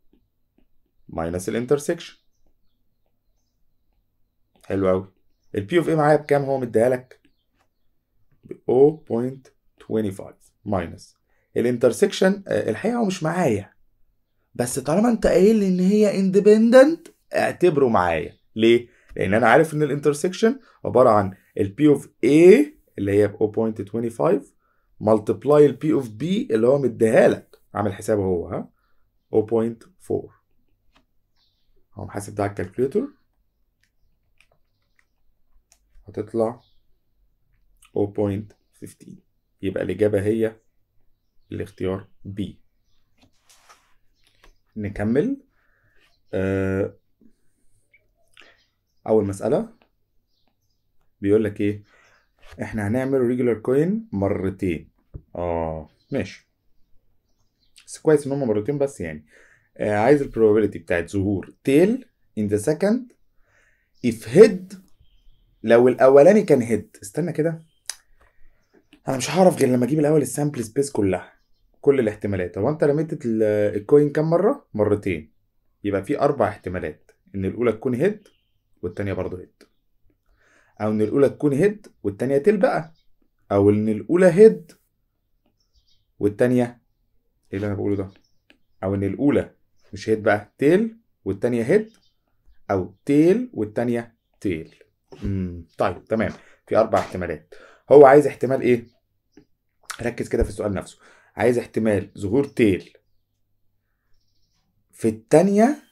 ماينس الانترسكشن حلو قوي البي اوف A معايا بكام هو مديها لك 0.25 ماينس الانترسكشن الحقيقه هو مش معايا بس طالما انت قايل لي ان هي اندبندنت اعتبره معايا ليه لان انا عارف ان الانترسكشن عباره عن البي اوف A اللي هي 0.25 ملتبلاي البي اوف B اللي هو مديها لك عامل حسابه هو ها 0.4 هقوم حاسب ده على الكالكوليتر هتطلع 0.15 يبقى الإجابة هي الاختيار B نكمل آه اول مساله بيقول لك ايه احنا هنعمل ريجولار كوين مرتين اه ماشي بس كويس ان هم مرتين بس يعني آه عايز البروبابيلتي بتاعت ظهور تيل ان ذا سكند اف هيد لو الاولاني كان هيد استنى كده انا مش هعرف غير لما اجيب الاول السامبل سبيس كلها كل الاحتمالات هو انت رميت الكوين كام مره مرتين يبقى في اربع احتمالات ان الاولى تكون هيد والتانية برضه هيد او ان الاولى تكون هيد والتانية تيل بقى او ان الاولى هيد والتانية ايه اللي انا بقوله ده او ان الاولى مش هيد بقى تيل والتانية هيد او تيل والتانية تيل طيب تمام في اربع احتمالات هو عايز احتمال ايه ركز كده في السؤال نفسه عايز احتمال ظهور تيل في التانية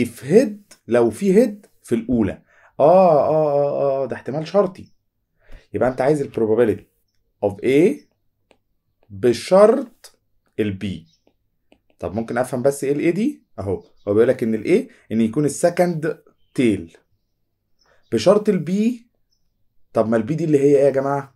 if هيد لو في هيد في الاولى اه اه اه اه ده احتمال شرطي يبقى انت عايز البروبابيلتي اوف A بشرط البي طب ممكن افهم بس ايه الايه دي اهو هو بيقول لك ان الايه ان يكون السكند تيل بشرط البي طب ما البي دي اللي هي ايه يا جماعه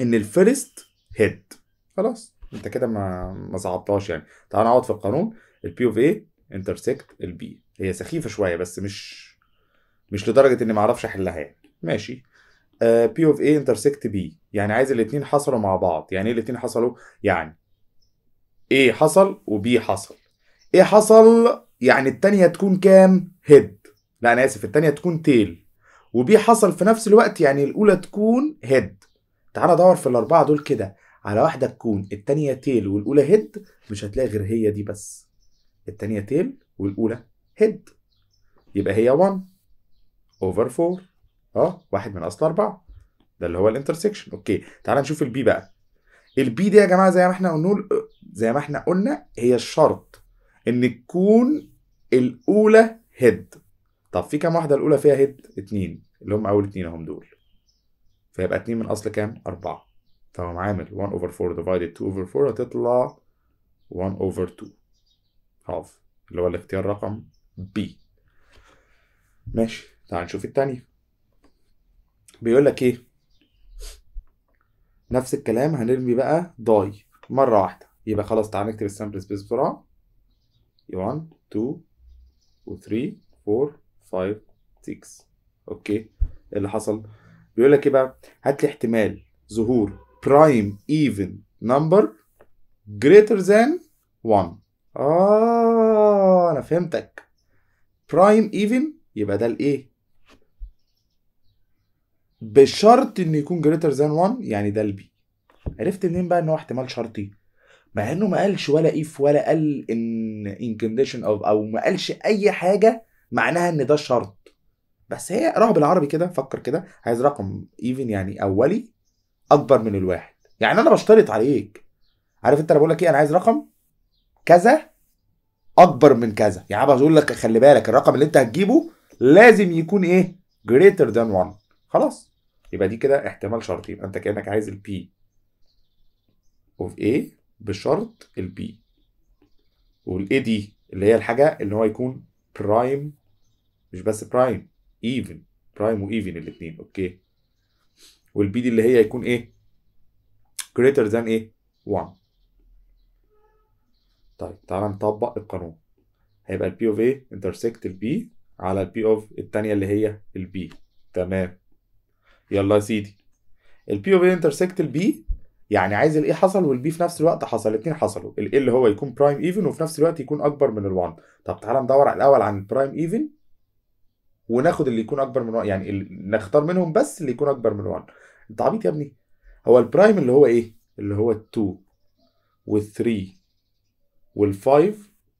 ان الفيرست هيد خلاص انت كده ما ما صعبتهاش يعني تعال نقعد في القانون البي اوف ايه انترسكت البي هي سخيفه شويه بس مش مش لدرجه اني ما اعرفش احلها يعني ماشي بي اوف اي انترسكت بي يعني عايز الاثنين حصلوا مع بعض يعني ايه الاثنين حصلوا يعني ايه حصل وبي حصل ايه حصل يعني التانية تكون كام هيد لا انا اسف التانية تكون تيل وبي حصل في نفس الوقت يعني الاولى تكون هيد تعال ادور في الاربعه دول كده على واحده تكون التانية تيل والاولى هيد مش هتلاقي غير هي دي بس التانية تيل والاولى هيد يبقى هي 1 اوفر 4 اه واحد من اصل 4 ده اللي هو الانترسكشن اوكي تعال نشوف البي بقى البي دي يا جماعه زي ما احنا قلنا زي ما احنا قلنا هي الشرط ان تكون الاولى هيد طب في كام واحده الاولى فيها هيد اتنين اللي هم اول اتنين هم دول فيبقى اتنين من اصل كام اربعه تمام عامل 1 over 4 divided 2 over 4 هتطلع 1 over 2 هاف اللي هو الاختيار رقم بي ماشي تعال نشوف التانية بيقول لك ايه نفس الكلام هنرمي بقى ضاي مرة واحدة يبقى خلاص تعال نكتب السامبل سبيس بسرعة 1 2 و 3 4 5 6 اوكي ايه اللي حصل بيقول لك ايه بقى هات لي احتمال ظهور برايم ايفن نمبر جريتر ذان 1 اه انا فهمتك برايم ايفن يبقى ده الايه بشرط ان يكون جريتر ذان 1 يعني ده البي عرفت منين بقى ان هو احتمال شرطي مع انه ما قالش ولا اف ولا قال ان ان كونديشن او او ما قالش اي حاجه معناها ان ده شرط بس هي اقراها بالعربي كده فكر كده عايز رقم ايفن يعني اولي اكبر من الواحد يعني انا بشترط عليك عارف انت انا بقول لك ايه انا عايز رقم كذا اكبر من كذا يعني انا بقول لك خلي بالك الرقم اللي انت هتجيبه لازم يكون ايه جريتر ذان 1 خلاص يبقى دي كده احتمال شرطي يبقى انت كانك عايز البي اوف اي بشرط البي والاي دي اللي هي الحاجه اللي هو يكون برايم مش بس برايم ايفن برايم وايفن الاثنين اوكي والبي دي اللي هي يكون ايه greater than ايه 1 طيب تعالى نطبق القانون هيبقى البي اوف ايه انترسكت البي على البي اوف الثانيه اللي هي البي تمام يلا يا سيدي البي اوف ايه انترسكت البي يعني عايز الايه حصل والبي في نفس الوقت حصل الاثنين حصلوا الايه اللي هو يكون برايم ايفن وفي نفس الوقت يكون اكبر من ال1 طب تعالى ندور على الاول عن البرايم ايفن وناخد اللي يكون اكبر من 1 يعني نختار منهم بس اللي يكون اكبر من 1 انت عبيط يا ابني هو البرايم اللي هو ايه اللي هو 2 و3 وال5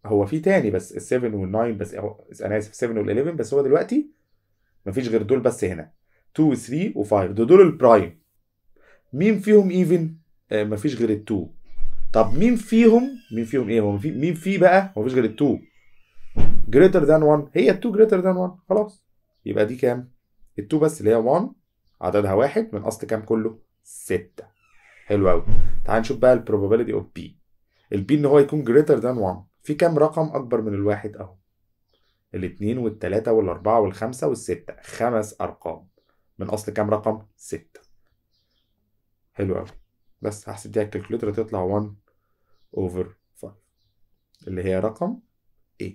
هو في تاني بس ال7 وال9 بس انا اسف 7 وال11 بس هو دلوقتي مفيش غير دول بس هنا 2 و 3 و 5 دول دول البرايم مين فيهم ايفن آه مفيش غير ال 2 طب مين فيهم مين فيهم ايه هو مين في بقى هو مفيش غير ال 2 جريتر ذان 1 هي ال 2 جريتر ذان 1 خلاص يبقى دي كام ال 2 بس اللي هي 1 عددها واحد من اصل كام كله 6 حلو قوي تعال نشوف بقى البروبابيلتي اوف بي البي ان هو يكون جريتر ذان 1 في كام رقم اكبر من الواحد اهو الاثنين والثلاثة والاربعة والخمسة والستة خمس ارقام من اصل كام رقم ستة حلو قوي بس هحسب ديها الكالكوليتر تطلع 1 اوفر 5 اللي هي رقم A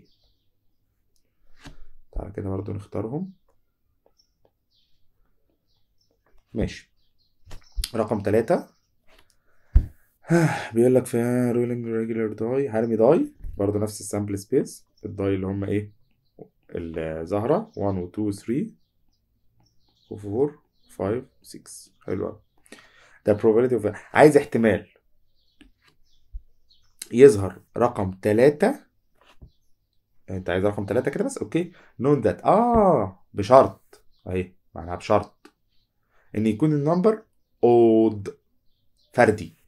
تعالى كده برضو نختارهم ماشي رقم 3 بيقول لك في رولينج ريجولار داي هرمي داي برضه نفس السامبل سبيس الداي اللي هم ايه الزهره 1 و 2 و 3 و 4 5 6 حلو قوي ده probability of عايز احتمال يظهر رقم 3 انت عايز رقم 3 كده بس اوكي نون ذات اه بشرط اهي معناها بشرط ان يكون النمبر اود فردي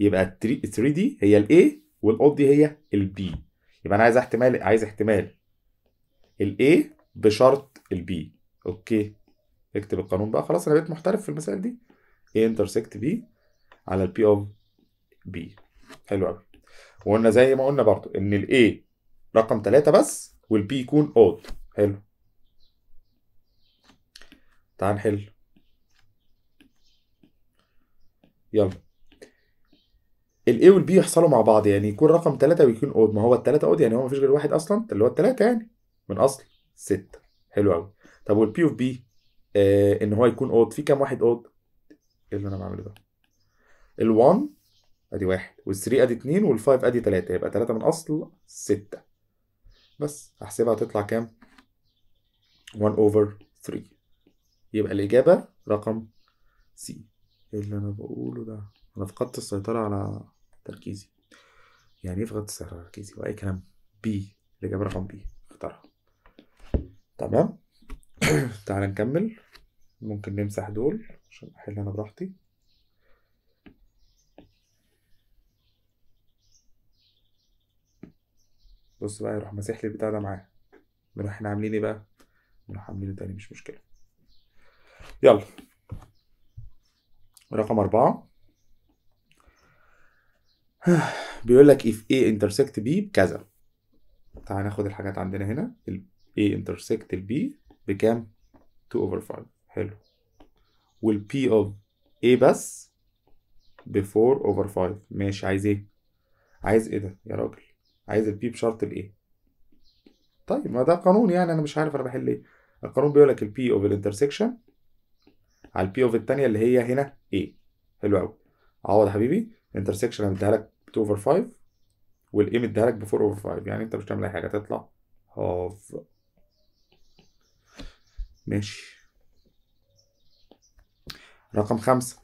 يبقى ال 3 دي هي الاي والاود دي هي البي يبقى انا عايز احتمال عايز احتمال الاي بشرط البي اوكي اكتب القانون بقى خلاص انا بقيت محترف في المسائل دي A intersect B على P of B حلو قوي وقلنا زي ما قلنا برضو ان A رقم 3 بس والبي يكون odd حلو تعال نحل يلا الاي والبي يحصلوا مع بعض يعني يكون رقم ثلاثة ويكون اود ما هو الثلاثة اود يعني هو مفيش غير واحد اصلا اللي هو الثلاثة يعني من اصل ستة حلو قوي طب والبي اوف بي آه ان هو يكون اود في كام واحد اود ايه اللي انا بعمله ده ال1 ادي واحد وال3 ادي 2 وال5 ادي ثلاثه يبقى ثلاثه من اصل ستة بس هحسبها تطلع كام 1 اوفر 3 يبقى الاجابة رقم سي ايه اللي انا بقوله ده أنا فقدت السيطرة على تركيزي يعني إيه فقدت السيطرة على تركيزي وأي كلام بي الإجابة رقم بي اختارها تمام تعال نكمل ممكن نمسح دول عشان أحل أنا براحتي بص بقى يروح ماسح لي البتاع ده معاه نروح احنا عاملين ايه بقى؟ نروح عاملينه إيه تاني مش مشكلة يلا رقم أربعة بيقول لك if A intersect B بكذا تعال ناخد الحاجات عندنا هنا ال A intersect B بكام 2 over 5 حلو وال P of A بس ب 4 over 5 ماشي عايز ايه عايز ايه ده يا راجل عايز ال P بشرط ال A طيب ما ده قانون يعني انا مش عارف انا بحل ايه القانون بيقول لك ال P of intersection على ال P of الثانيه اللي هي هنا A حلو قوي عوض يا حبيبي الانترسكشن هديها لك 2 اوفر 5 والايم اديها لك ب 4 اوفر 5 يعني انت مش هتعمل اي حاجه تطلع هاف ماشي رقم خمسة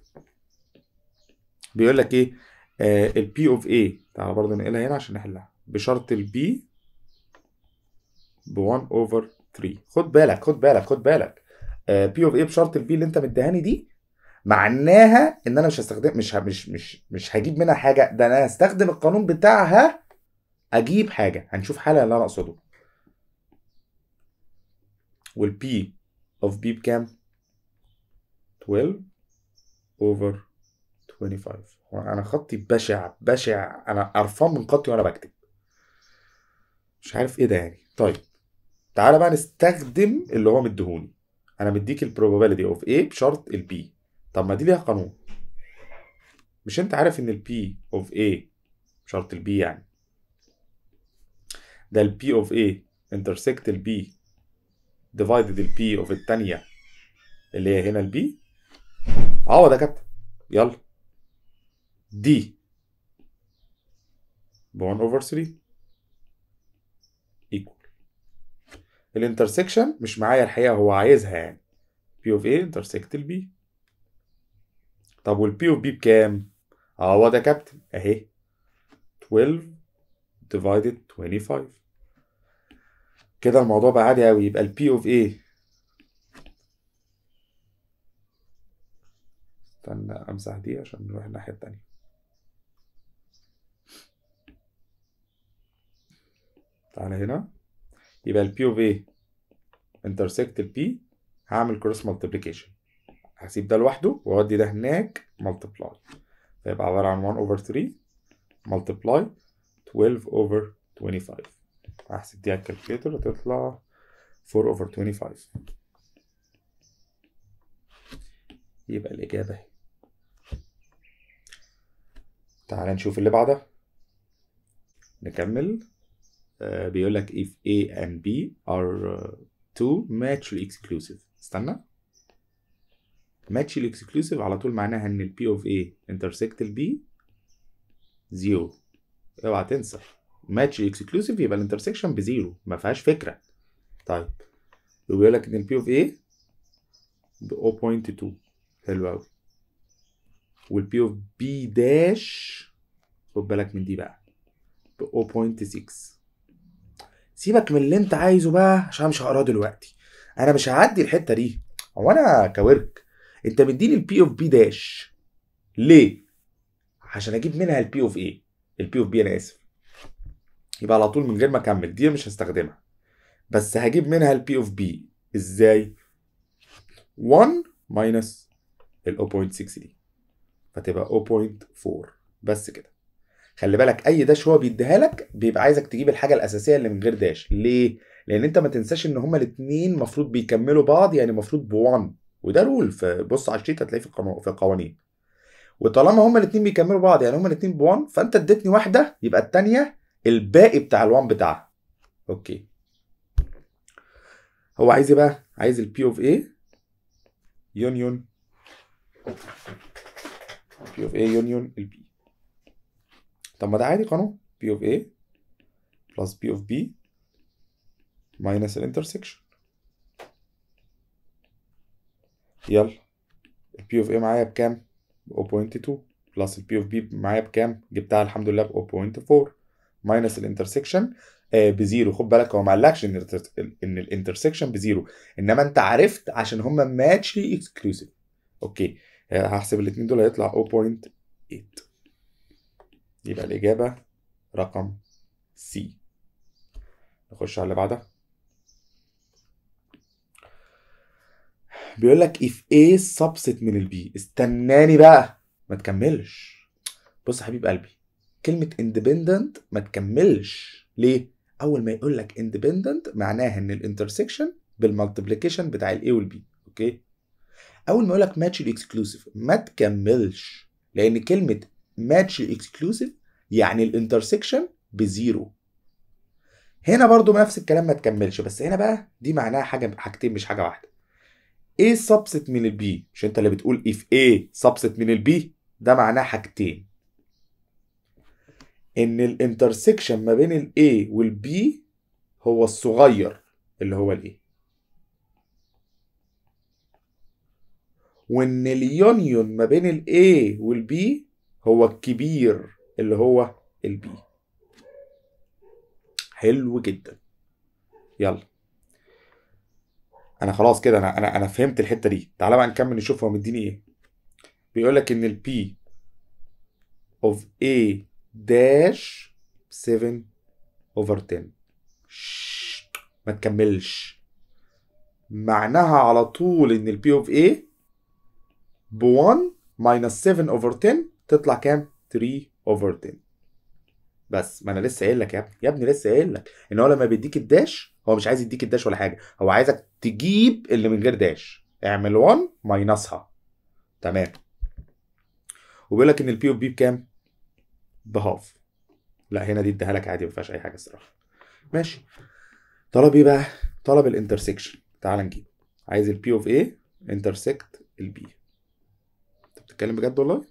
بيقول لك ايه آه P of A تعالى برضه نقلها هنا عشان نحلها بشرط ال B ب 1 over 3 خد بالك خد بالك خد بالك آه of A بشرط بشرط B اللي انت مديهاني دي معناها ان انا مش هستخدم مش مش مش مش هجيب منها حاجه ده انا هستخدم القانون بتاعها اجيب حاجه هنشوف حاله اللي انا اقصده والبي اوف بي بكام 12 اوفر 25 انا خطي بشع بشع انا قرفان من خطي وانا بكتب مش عارف ايه ده يعني طيب تعالى بقى نستخدم اللي هو مديهوني انا مديك البروبابيلتي اوف ايه بشرط البي طب ما دي ليها قانون مش انت عارف ان البي اوف اي شرط البي يعني ده البي اوف اي انترسكت البي ديفايدد البي اوف الثانيه اللي هي هنا البي آه، ده يا كابتن يلا دي ب 1 اوفر 3 ايكوال الانترسكشن مش معايا الحقيقه هو عايزها يعني بي اوف اي انترسكت البي طب والبي اوف بي بكام؟ آه، هو يا كابتن اهي 12 ديفايدد 25 كده الموضوع بقى عادي قوي يبقى البي اوف ايه؟ استنى امسح دي عشان نروح الناحية التانية تعالى هنا يبقى البي اوف ايه؟ انترسكت البي هعمل كروس مالتبليكيشن هسيب ده لوحده واودي ده هناك multiply فيبقى عبارة عن 1 over 3 multiply 12 over 25 هحسب دي على الكالكيتر هتطلع 4 over 25 يبقى الإجابة اهي تعالى نشوف اللي بعدها نكمل آه بيقول لك if A and B are uh, two mutually exclusive استنى ماتش الاكسكلوسيف على طول معناها ان البي اوف اي انترسكت البي زيرو اوعى تنسى ماتش الاكسكلوسيف يبقى الانترسكشن بزيرو ما فيهاش فكره طيب وبيقول لك ان البي اوف اي ب 0.2 حلو قوي والبي اوف بي داش خد بالك من دي بقى ب 0.6 سيبك من اللي انت عايزه بقى عشان مش هقراه دلوقتي انا مش هعدي الحته دي هو انا كورك انت مديني البي اوف بي داش ليه؟ عشان اجيب منها البي اوف ايه البي اوف بي انا اسف يبقى على طول من غير ما اكمل دي مش هستخدمها بس هجيب منها البي اوف بي ازاي 1 ماينس ال 0.6 دي فتبقى 0.4 بس كده خلي بالك اي داش هو بيديها لك بيبقى عايزك تجيب الحاجه الاساسيه اللي من غير داش ليه لان انت ما تنساش ان هما الاثنين المفروض بيكملوا بعض يعني المفروض ب1 وده رول فبص على الشيت هتلاقيه في القانون في القوانين وطالما هما الاثنين بيكملوا بعض يعني هما الاثنين ب1 فانت اديتني واحده يبقى الثانيه الباقي بتاع ال1 بتاعها اوكي هو عايز ايه بقى عايز البي اوف اي يونيون بي اوف اي يونيون البي طب ما ده عادي قانون بي اوف اي بلس بي اوف بي ماينس الانترسكشن يلا البي اوف A معايا بكام؟ ب 0.2 بلس البي اوف بي معايا بكام؟ جبتها الحمد لله ب 0.4 ماينس الانترسكشن بزيرو خد بالك هو ما قالكش ان ان الانترسكشن بزيرو انما انت عرفت عشان هما ماتشلي اكسكلوسيف اوكي آه، هحسب الاثنين دول هيطلع 0.8 يبقى الاجابه رقم سي نخش على اللي بعدها بيقول لك اف اي سبست من البي استناني بقى ما تكملش بص يا حبيب قلبي كلمة اندبندنت ما تكملش ليه؟ أول ما يقول لك اندبندنت معناها إن الانترسكشن بالمالتيبليكيشن بتاع الاي A أوكي؟ أول ما يقول لك ماتش الاكسكلوسيف ما تكملش لأن كلمة ماتش الاكسكلوسيف يعني الانترسكشن بزيرو هنا برضو نفس الكلام ما تكملش بس هنا بقى دي معناها حاجة حاجتين مش حاجة واحدة ايه سبست من B مش انت اللي بتقول if A سبست من B ده معناه حاجتين ان الانترسكشن ما بين A وال B هو الصغير اللي هو A وان اليونيون ما بين A وال B هو الكبير اللي هو B حلو جدا يلا انا خلاص كده انا انا انا فهمت الحته دي تعالى بقى نكمل نشوف هو مديني ايه بيقول لك ان البي اوف A داش 7 اوفر 10 ما تكملش معناها على طول ان البي اوف A ب 1 ماينس 7 اوفر 10 تطلع كام 3 اوفر 10 بس ما انا لسه قايل لك يا ابني يا ابني لسه قايل لك ان هو لما بيديك الداش هو مش عايز يديك الداش ولا حاجه هو عايزك تجيب اللي من غير داش اعمل 1 ماينصها تمام وبيقول لك ان البي او بي بكام؟ بهاف لا هنا دي اديها لك عادي ما فيهاش اي حاجه الصراحه ماشي طلب ايه بقى؟ طلب الانترسكشن تعال نجيب عايز البي اوف ايه انترسكت البي انت بتتكلم بجد والله؟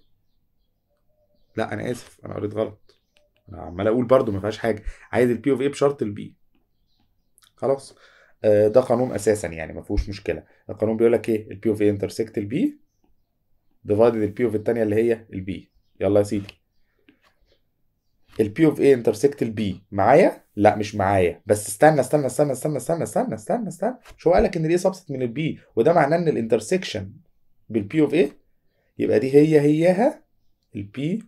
لا انا اسف انا قريت غلط انا عمال اقول برضو ما فيهاش حاجه عايز البي اوف ايه بشرط البي خلاص آه، ده قانون اساسا يعني ما فيهوش مشكله القانون بيقول لك ايه البي اوف ايه انترسكت البي ديفايدد البي اوف الثانيه اللي هي البي يلا يا سيدي البي اوف ايه انترسكت البي معايا لا مش معايا بس استنى استنى استنى استنى استنى استنى استنى استنى شو قال لك ان الايه سبست من البي وده معناه ان الانترسكشن بالبي اوف ايه يبقى دي هي هياها البي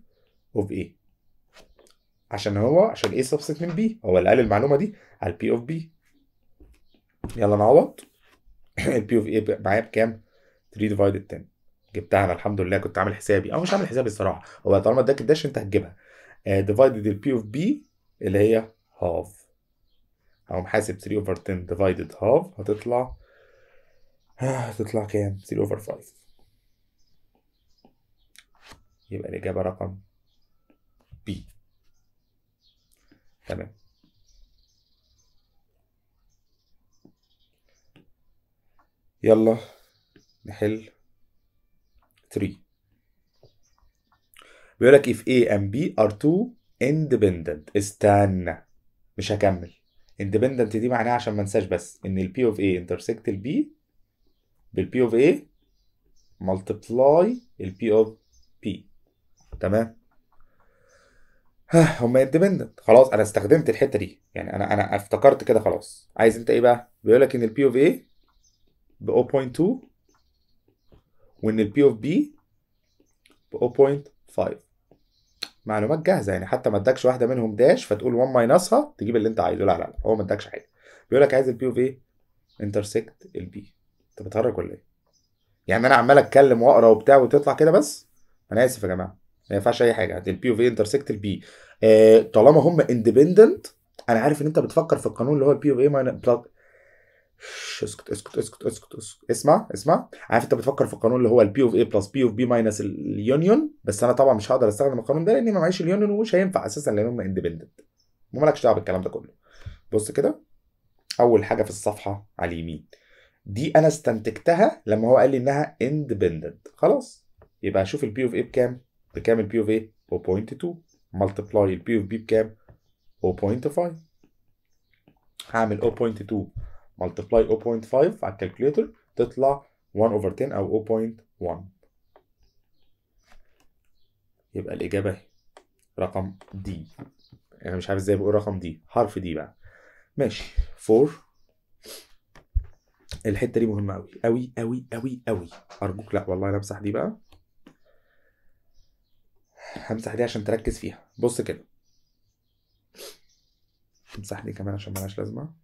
اوف ايه عشان هو عشان ايه subset من بي هو اللي قال المعلومة دي على البي اوف بي يلا نعوض البي اوف ايه معايا بكام؟ 3 ديفايد 10 جبتها انا الحمد لله كنت عامل حسابي او مش عامل حسابي الصراحه هو طالما اداك الداش انت هتجيبها ديفايدد البي اوف بي اللي هي هاف هقوم حاسب 3 اوفر 10 ديفايدد هاف هتطلع هتطلع كام 3 اوفر 5 يبقى الاجابه رقم بي تمام يلا نحل 3 بيقول لك if A and B are two independent استنى مش هكمل independent دي معناها عشان ما انساش بس ان ال P of A intersect ال B بال P of A multiply ال P of P تمام ها هما اندبندنت خلاص انا استخدمت الحته دي يعني انا انا افتكرت كده خلاص عايز انت ايه بقى بيقول لك ان البي اوف ايه ب 0.2 وان البي اوف بي ب 0.5 معلومات جاهزه يعني حتى ما ادكش واحده منهم داش فتقول 1 ماينصها تجيب اللي انت عايزه لا لا لا هو ما ادكش حاجه بيقول لك عايز البي اوف ايه انترسكت البي انت بتهرج ولا ايه يعني انا عمال اتكلم واقرا وبتاع وتطلع كده بس انا اسف يا جماعه ما ينفعش اي حاجه البي اوف ايه انترسكت البي طالما هم اندبندنت انا عارف ان انت بتفكر في القانون اللي هو البي اوف ماينس بلس اسكت اسكت اسكت اسكت اسمع اسمع عارف انت بتفكر في القانون اللي هو البي اوف اي بلس بي اوف بي ماينس اليونيون بس انا طبعا مش هقدر استخدم القانون ده لاني ما معيش اليونيون ومش هينفع اساسا لان هم اندبندنت ومالكش دعوه بالكلام ده كله بص كده اول حاجه في الصفحه على اليمين دي انا استنتجتها لما هو قال لي انها اندبندنت خلاص يبقى هشوف البي اوف اي بكام بكام البي اوف ايه 0.2 ملتبلاي البي اوف بي بكام 0.5 هعمل 0.2 ملتبلاي 0.5 على الكالكوليتر تطلع 1 اوفر 10 او 0.1 يبقى الاجابه اهي رقم دي يعني انا مش عارف ازاي بقول رقم دي حرف دي بقى ماشي 4 الحته دي مهمه قوي قوي قوي قوي قوي ارجوك لا والله انا امسح دي بقى همسح دي عشان تركز فيها بص كده همسح دي كمان عشان ملهاش لازمه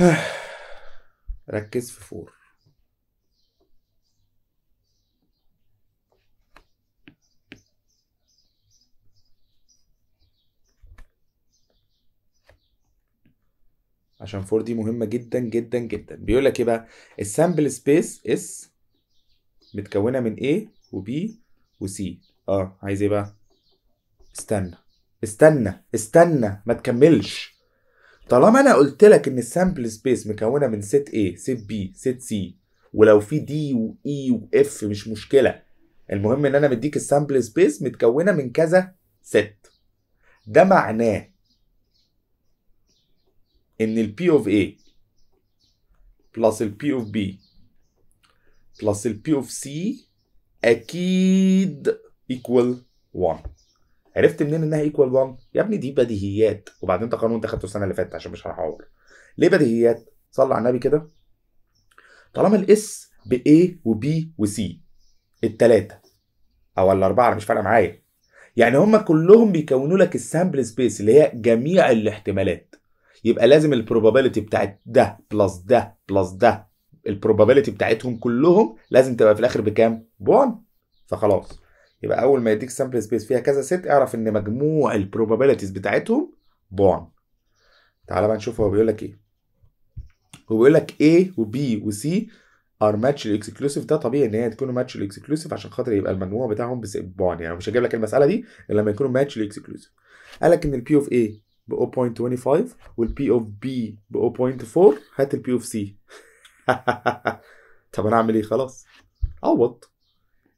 ركز في فور عشان 4 دي مهمه جدا جدا جدا بيقول لك ايه بقى السامبل سبيس اس متكونه من A وبي وسي اه عايز ايه بقى استنى استنى استنى ما تكملش طالما انا قلت لك ان السامبل سبيس مكونه من ست A ست B ست C ولو في دي واي e واف مش مشكله المهم ان انا مديك السامبل سبيس متكونه من كذا ست ده معناه ان P of A plus ال P of B plus ال P of C اكيد ايكوال 1 عرفت منين انها ايكوال 1 يا ابني دي بديهيات وبعدين ده قانون انت خدته السنه اللي فاتت عشان مش هحور ليه بديهيات صلى على النبي كده طالما الاس ب A وB وC التلاتة او الاربعه انا مش فارقه معايا يعني هما كلهم بيكونوا لك السامبل سبيس اللي هي جميع الاحتمالات يبقى لازم البروبابيلتي بتاعت ده بلس ده بلس ده البروبابيلتي بتاعتهم كلهم لازم تبقى في الاخر بكام؟ ب1 فخلاص يبقى اول ما يديك سامبل سبيس فيها كذا ست اعرف ان مجموع البروبابيلتيز بتاعتهم ب1 تعالى بقى نشوف هو بيقول لك ايه هو بيقول لك A وB وC ار ماتش الاكسكلوسيف ده طبيعي ان هي تكون ماتش الاكسكلوسيف عشان خاطر يبقى المجموع بتاعهم ب1 يعني مش هجيب لك المساله دي الا لما يكونوا ماتش الاكسكلوسيف قال لك ان البي اوف ايه ب 0.25 والبي اوف بي ب 0.4 هات البي اوف سي طب انا اعمل ايه خلاص عوض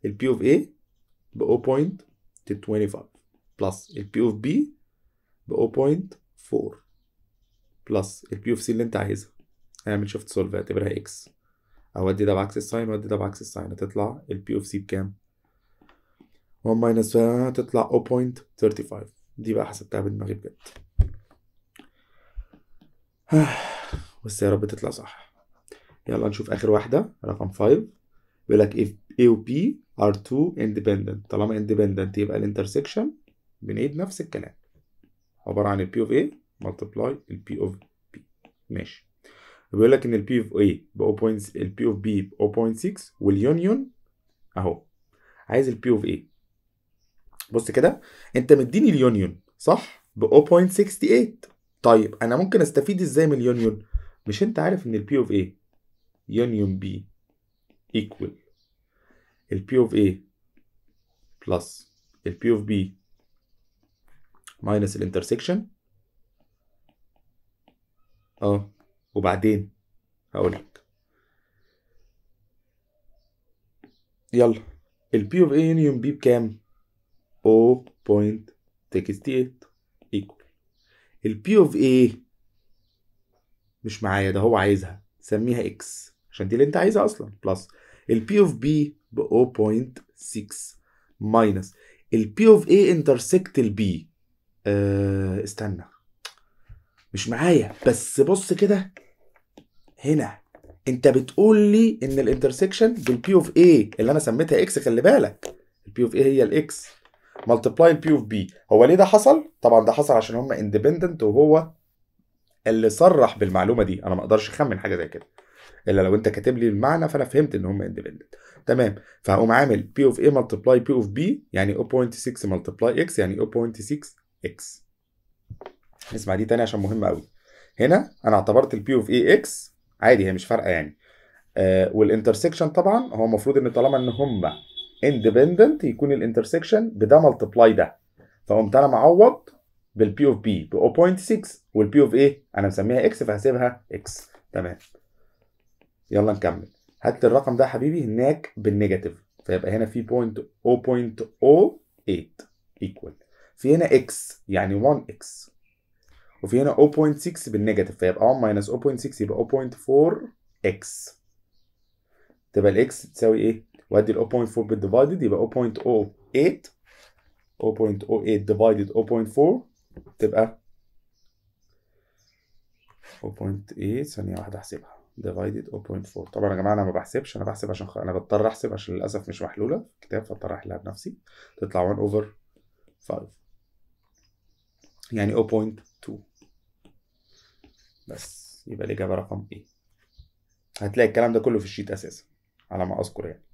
البي اوف ايه ب 0.25 بلس البي اوف بي ب 0.4 بلس البي اوف سي اللي انت عايزها اعمل شفت سولف اعتبرها اكس اودي ده بعكس الساين اودي ده بعكس الساين هتطلع البي اوف سي بكام 1 ماينس تطلع 0.35 دي بقى حسبتها بدماغي بجد بس يا رب تطلع صح يلا نشوف اخر واحده رقم 5 بيقول لك if A و B are two independent طالما independent يبقى الانترسكشن بنعيد نفس الكلام عباره عن ال P of A multiply ال P of B ماشي بيقول لك ان ال P of A ب 0.6 ال P of B ب 0.6 واليونيون اهو عايز ال P of A بص كده انت مديني اليونيون صح ب 0.68 طيب انا ممكن استفيد ازاي من اليونيون مش انت عارف ان البي اوف ايه يونيون بي ايكوال البي اوف ايه بلس البي اوف بي ماينس الانترسكشن اه وبعدين هقول لك يلا البي اوف ايه يونيون بي بكام 0.68 البي اوف ايه مش معايا ده هو عايزها سميها اكس عشان دي اللي انت عايزها اصلا بلس البي اوف بي ب 0.6 ماينس البي اوف ايه انترسكت البي استنى مش معايا بس بص كده هنا انت بتقول لي ان الانترسكشن بالبي اوف ايه اللي انا سميتها اكس خلي بالك البي اوف ايه هي الاكس ملتبلاي بي اوف بي هو ليه ده حصل طبعا ده حصل عشان هما اندبندنت وهو اللي صرح بالمعلومه دي انا ما اقدرش اخمن حاجه زي كده الا لو انت كاتب لي المعنى فانا فهمت ان هما اندبندنت تمام فهقوم عامل بي اوف اي ملتبلاي بي اوف بي يعني 0.6 ملتبلاي اكس يعني 0.6 اكس اسمع دي تاني عشان مهمه قوي هنا انا اعتبرت البي اوف اي اكس عادي هي مش فارقه يعني آه والانترسكشن طبعا هو المفروض ان طالما ان هما اندبندنت يكون الانترسكشن بده ملتبلاي ده فقمت انا معوض بالبي اوف بي ب 0.6 والبي اوف ايه انا مسميها اكس فهسيبها اكس تمام يلا نكمل هات الرقم ده حبيبي هناك بالنيجاتيف فيبقى هنا في 0.08 ايكوال في هنا اكس يعني 1 اكس وفي هنا 0.6 بالنيجاتيف فيبقى 1 ماينس 0.6 يبقى 0.4 اكس تبقى الاكس تساوي ايه وادي ال 0.4 بالديفايدد يبقى 0.08 0.08 ديفايدد 0.4 تبقى 0.8 ثانية واحدة احسبها ديفايدد 0.4 طبعا يا جماعة انا ما بحسبش انا بحسب عشان خ... انا بضطر احسب عشان للاسف مش محلولة في الكتاب فاضطر احلها بنفسي تطلع 1 over 5 يعني 0.2 بس يبقى الإجابة رقم إيه هتلاقي الكلام ده كله في الشيت أساسا على ما أذكر يعني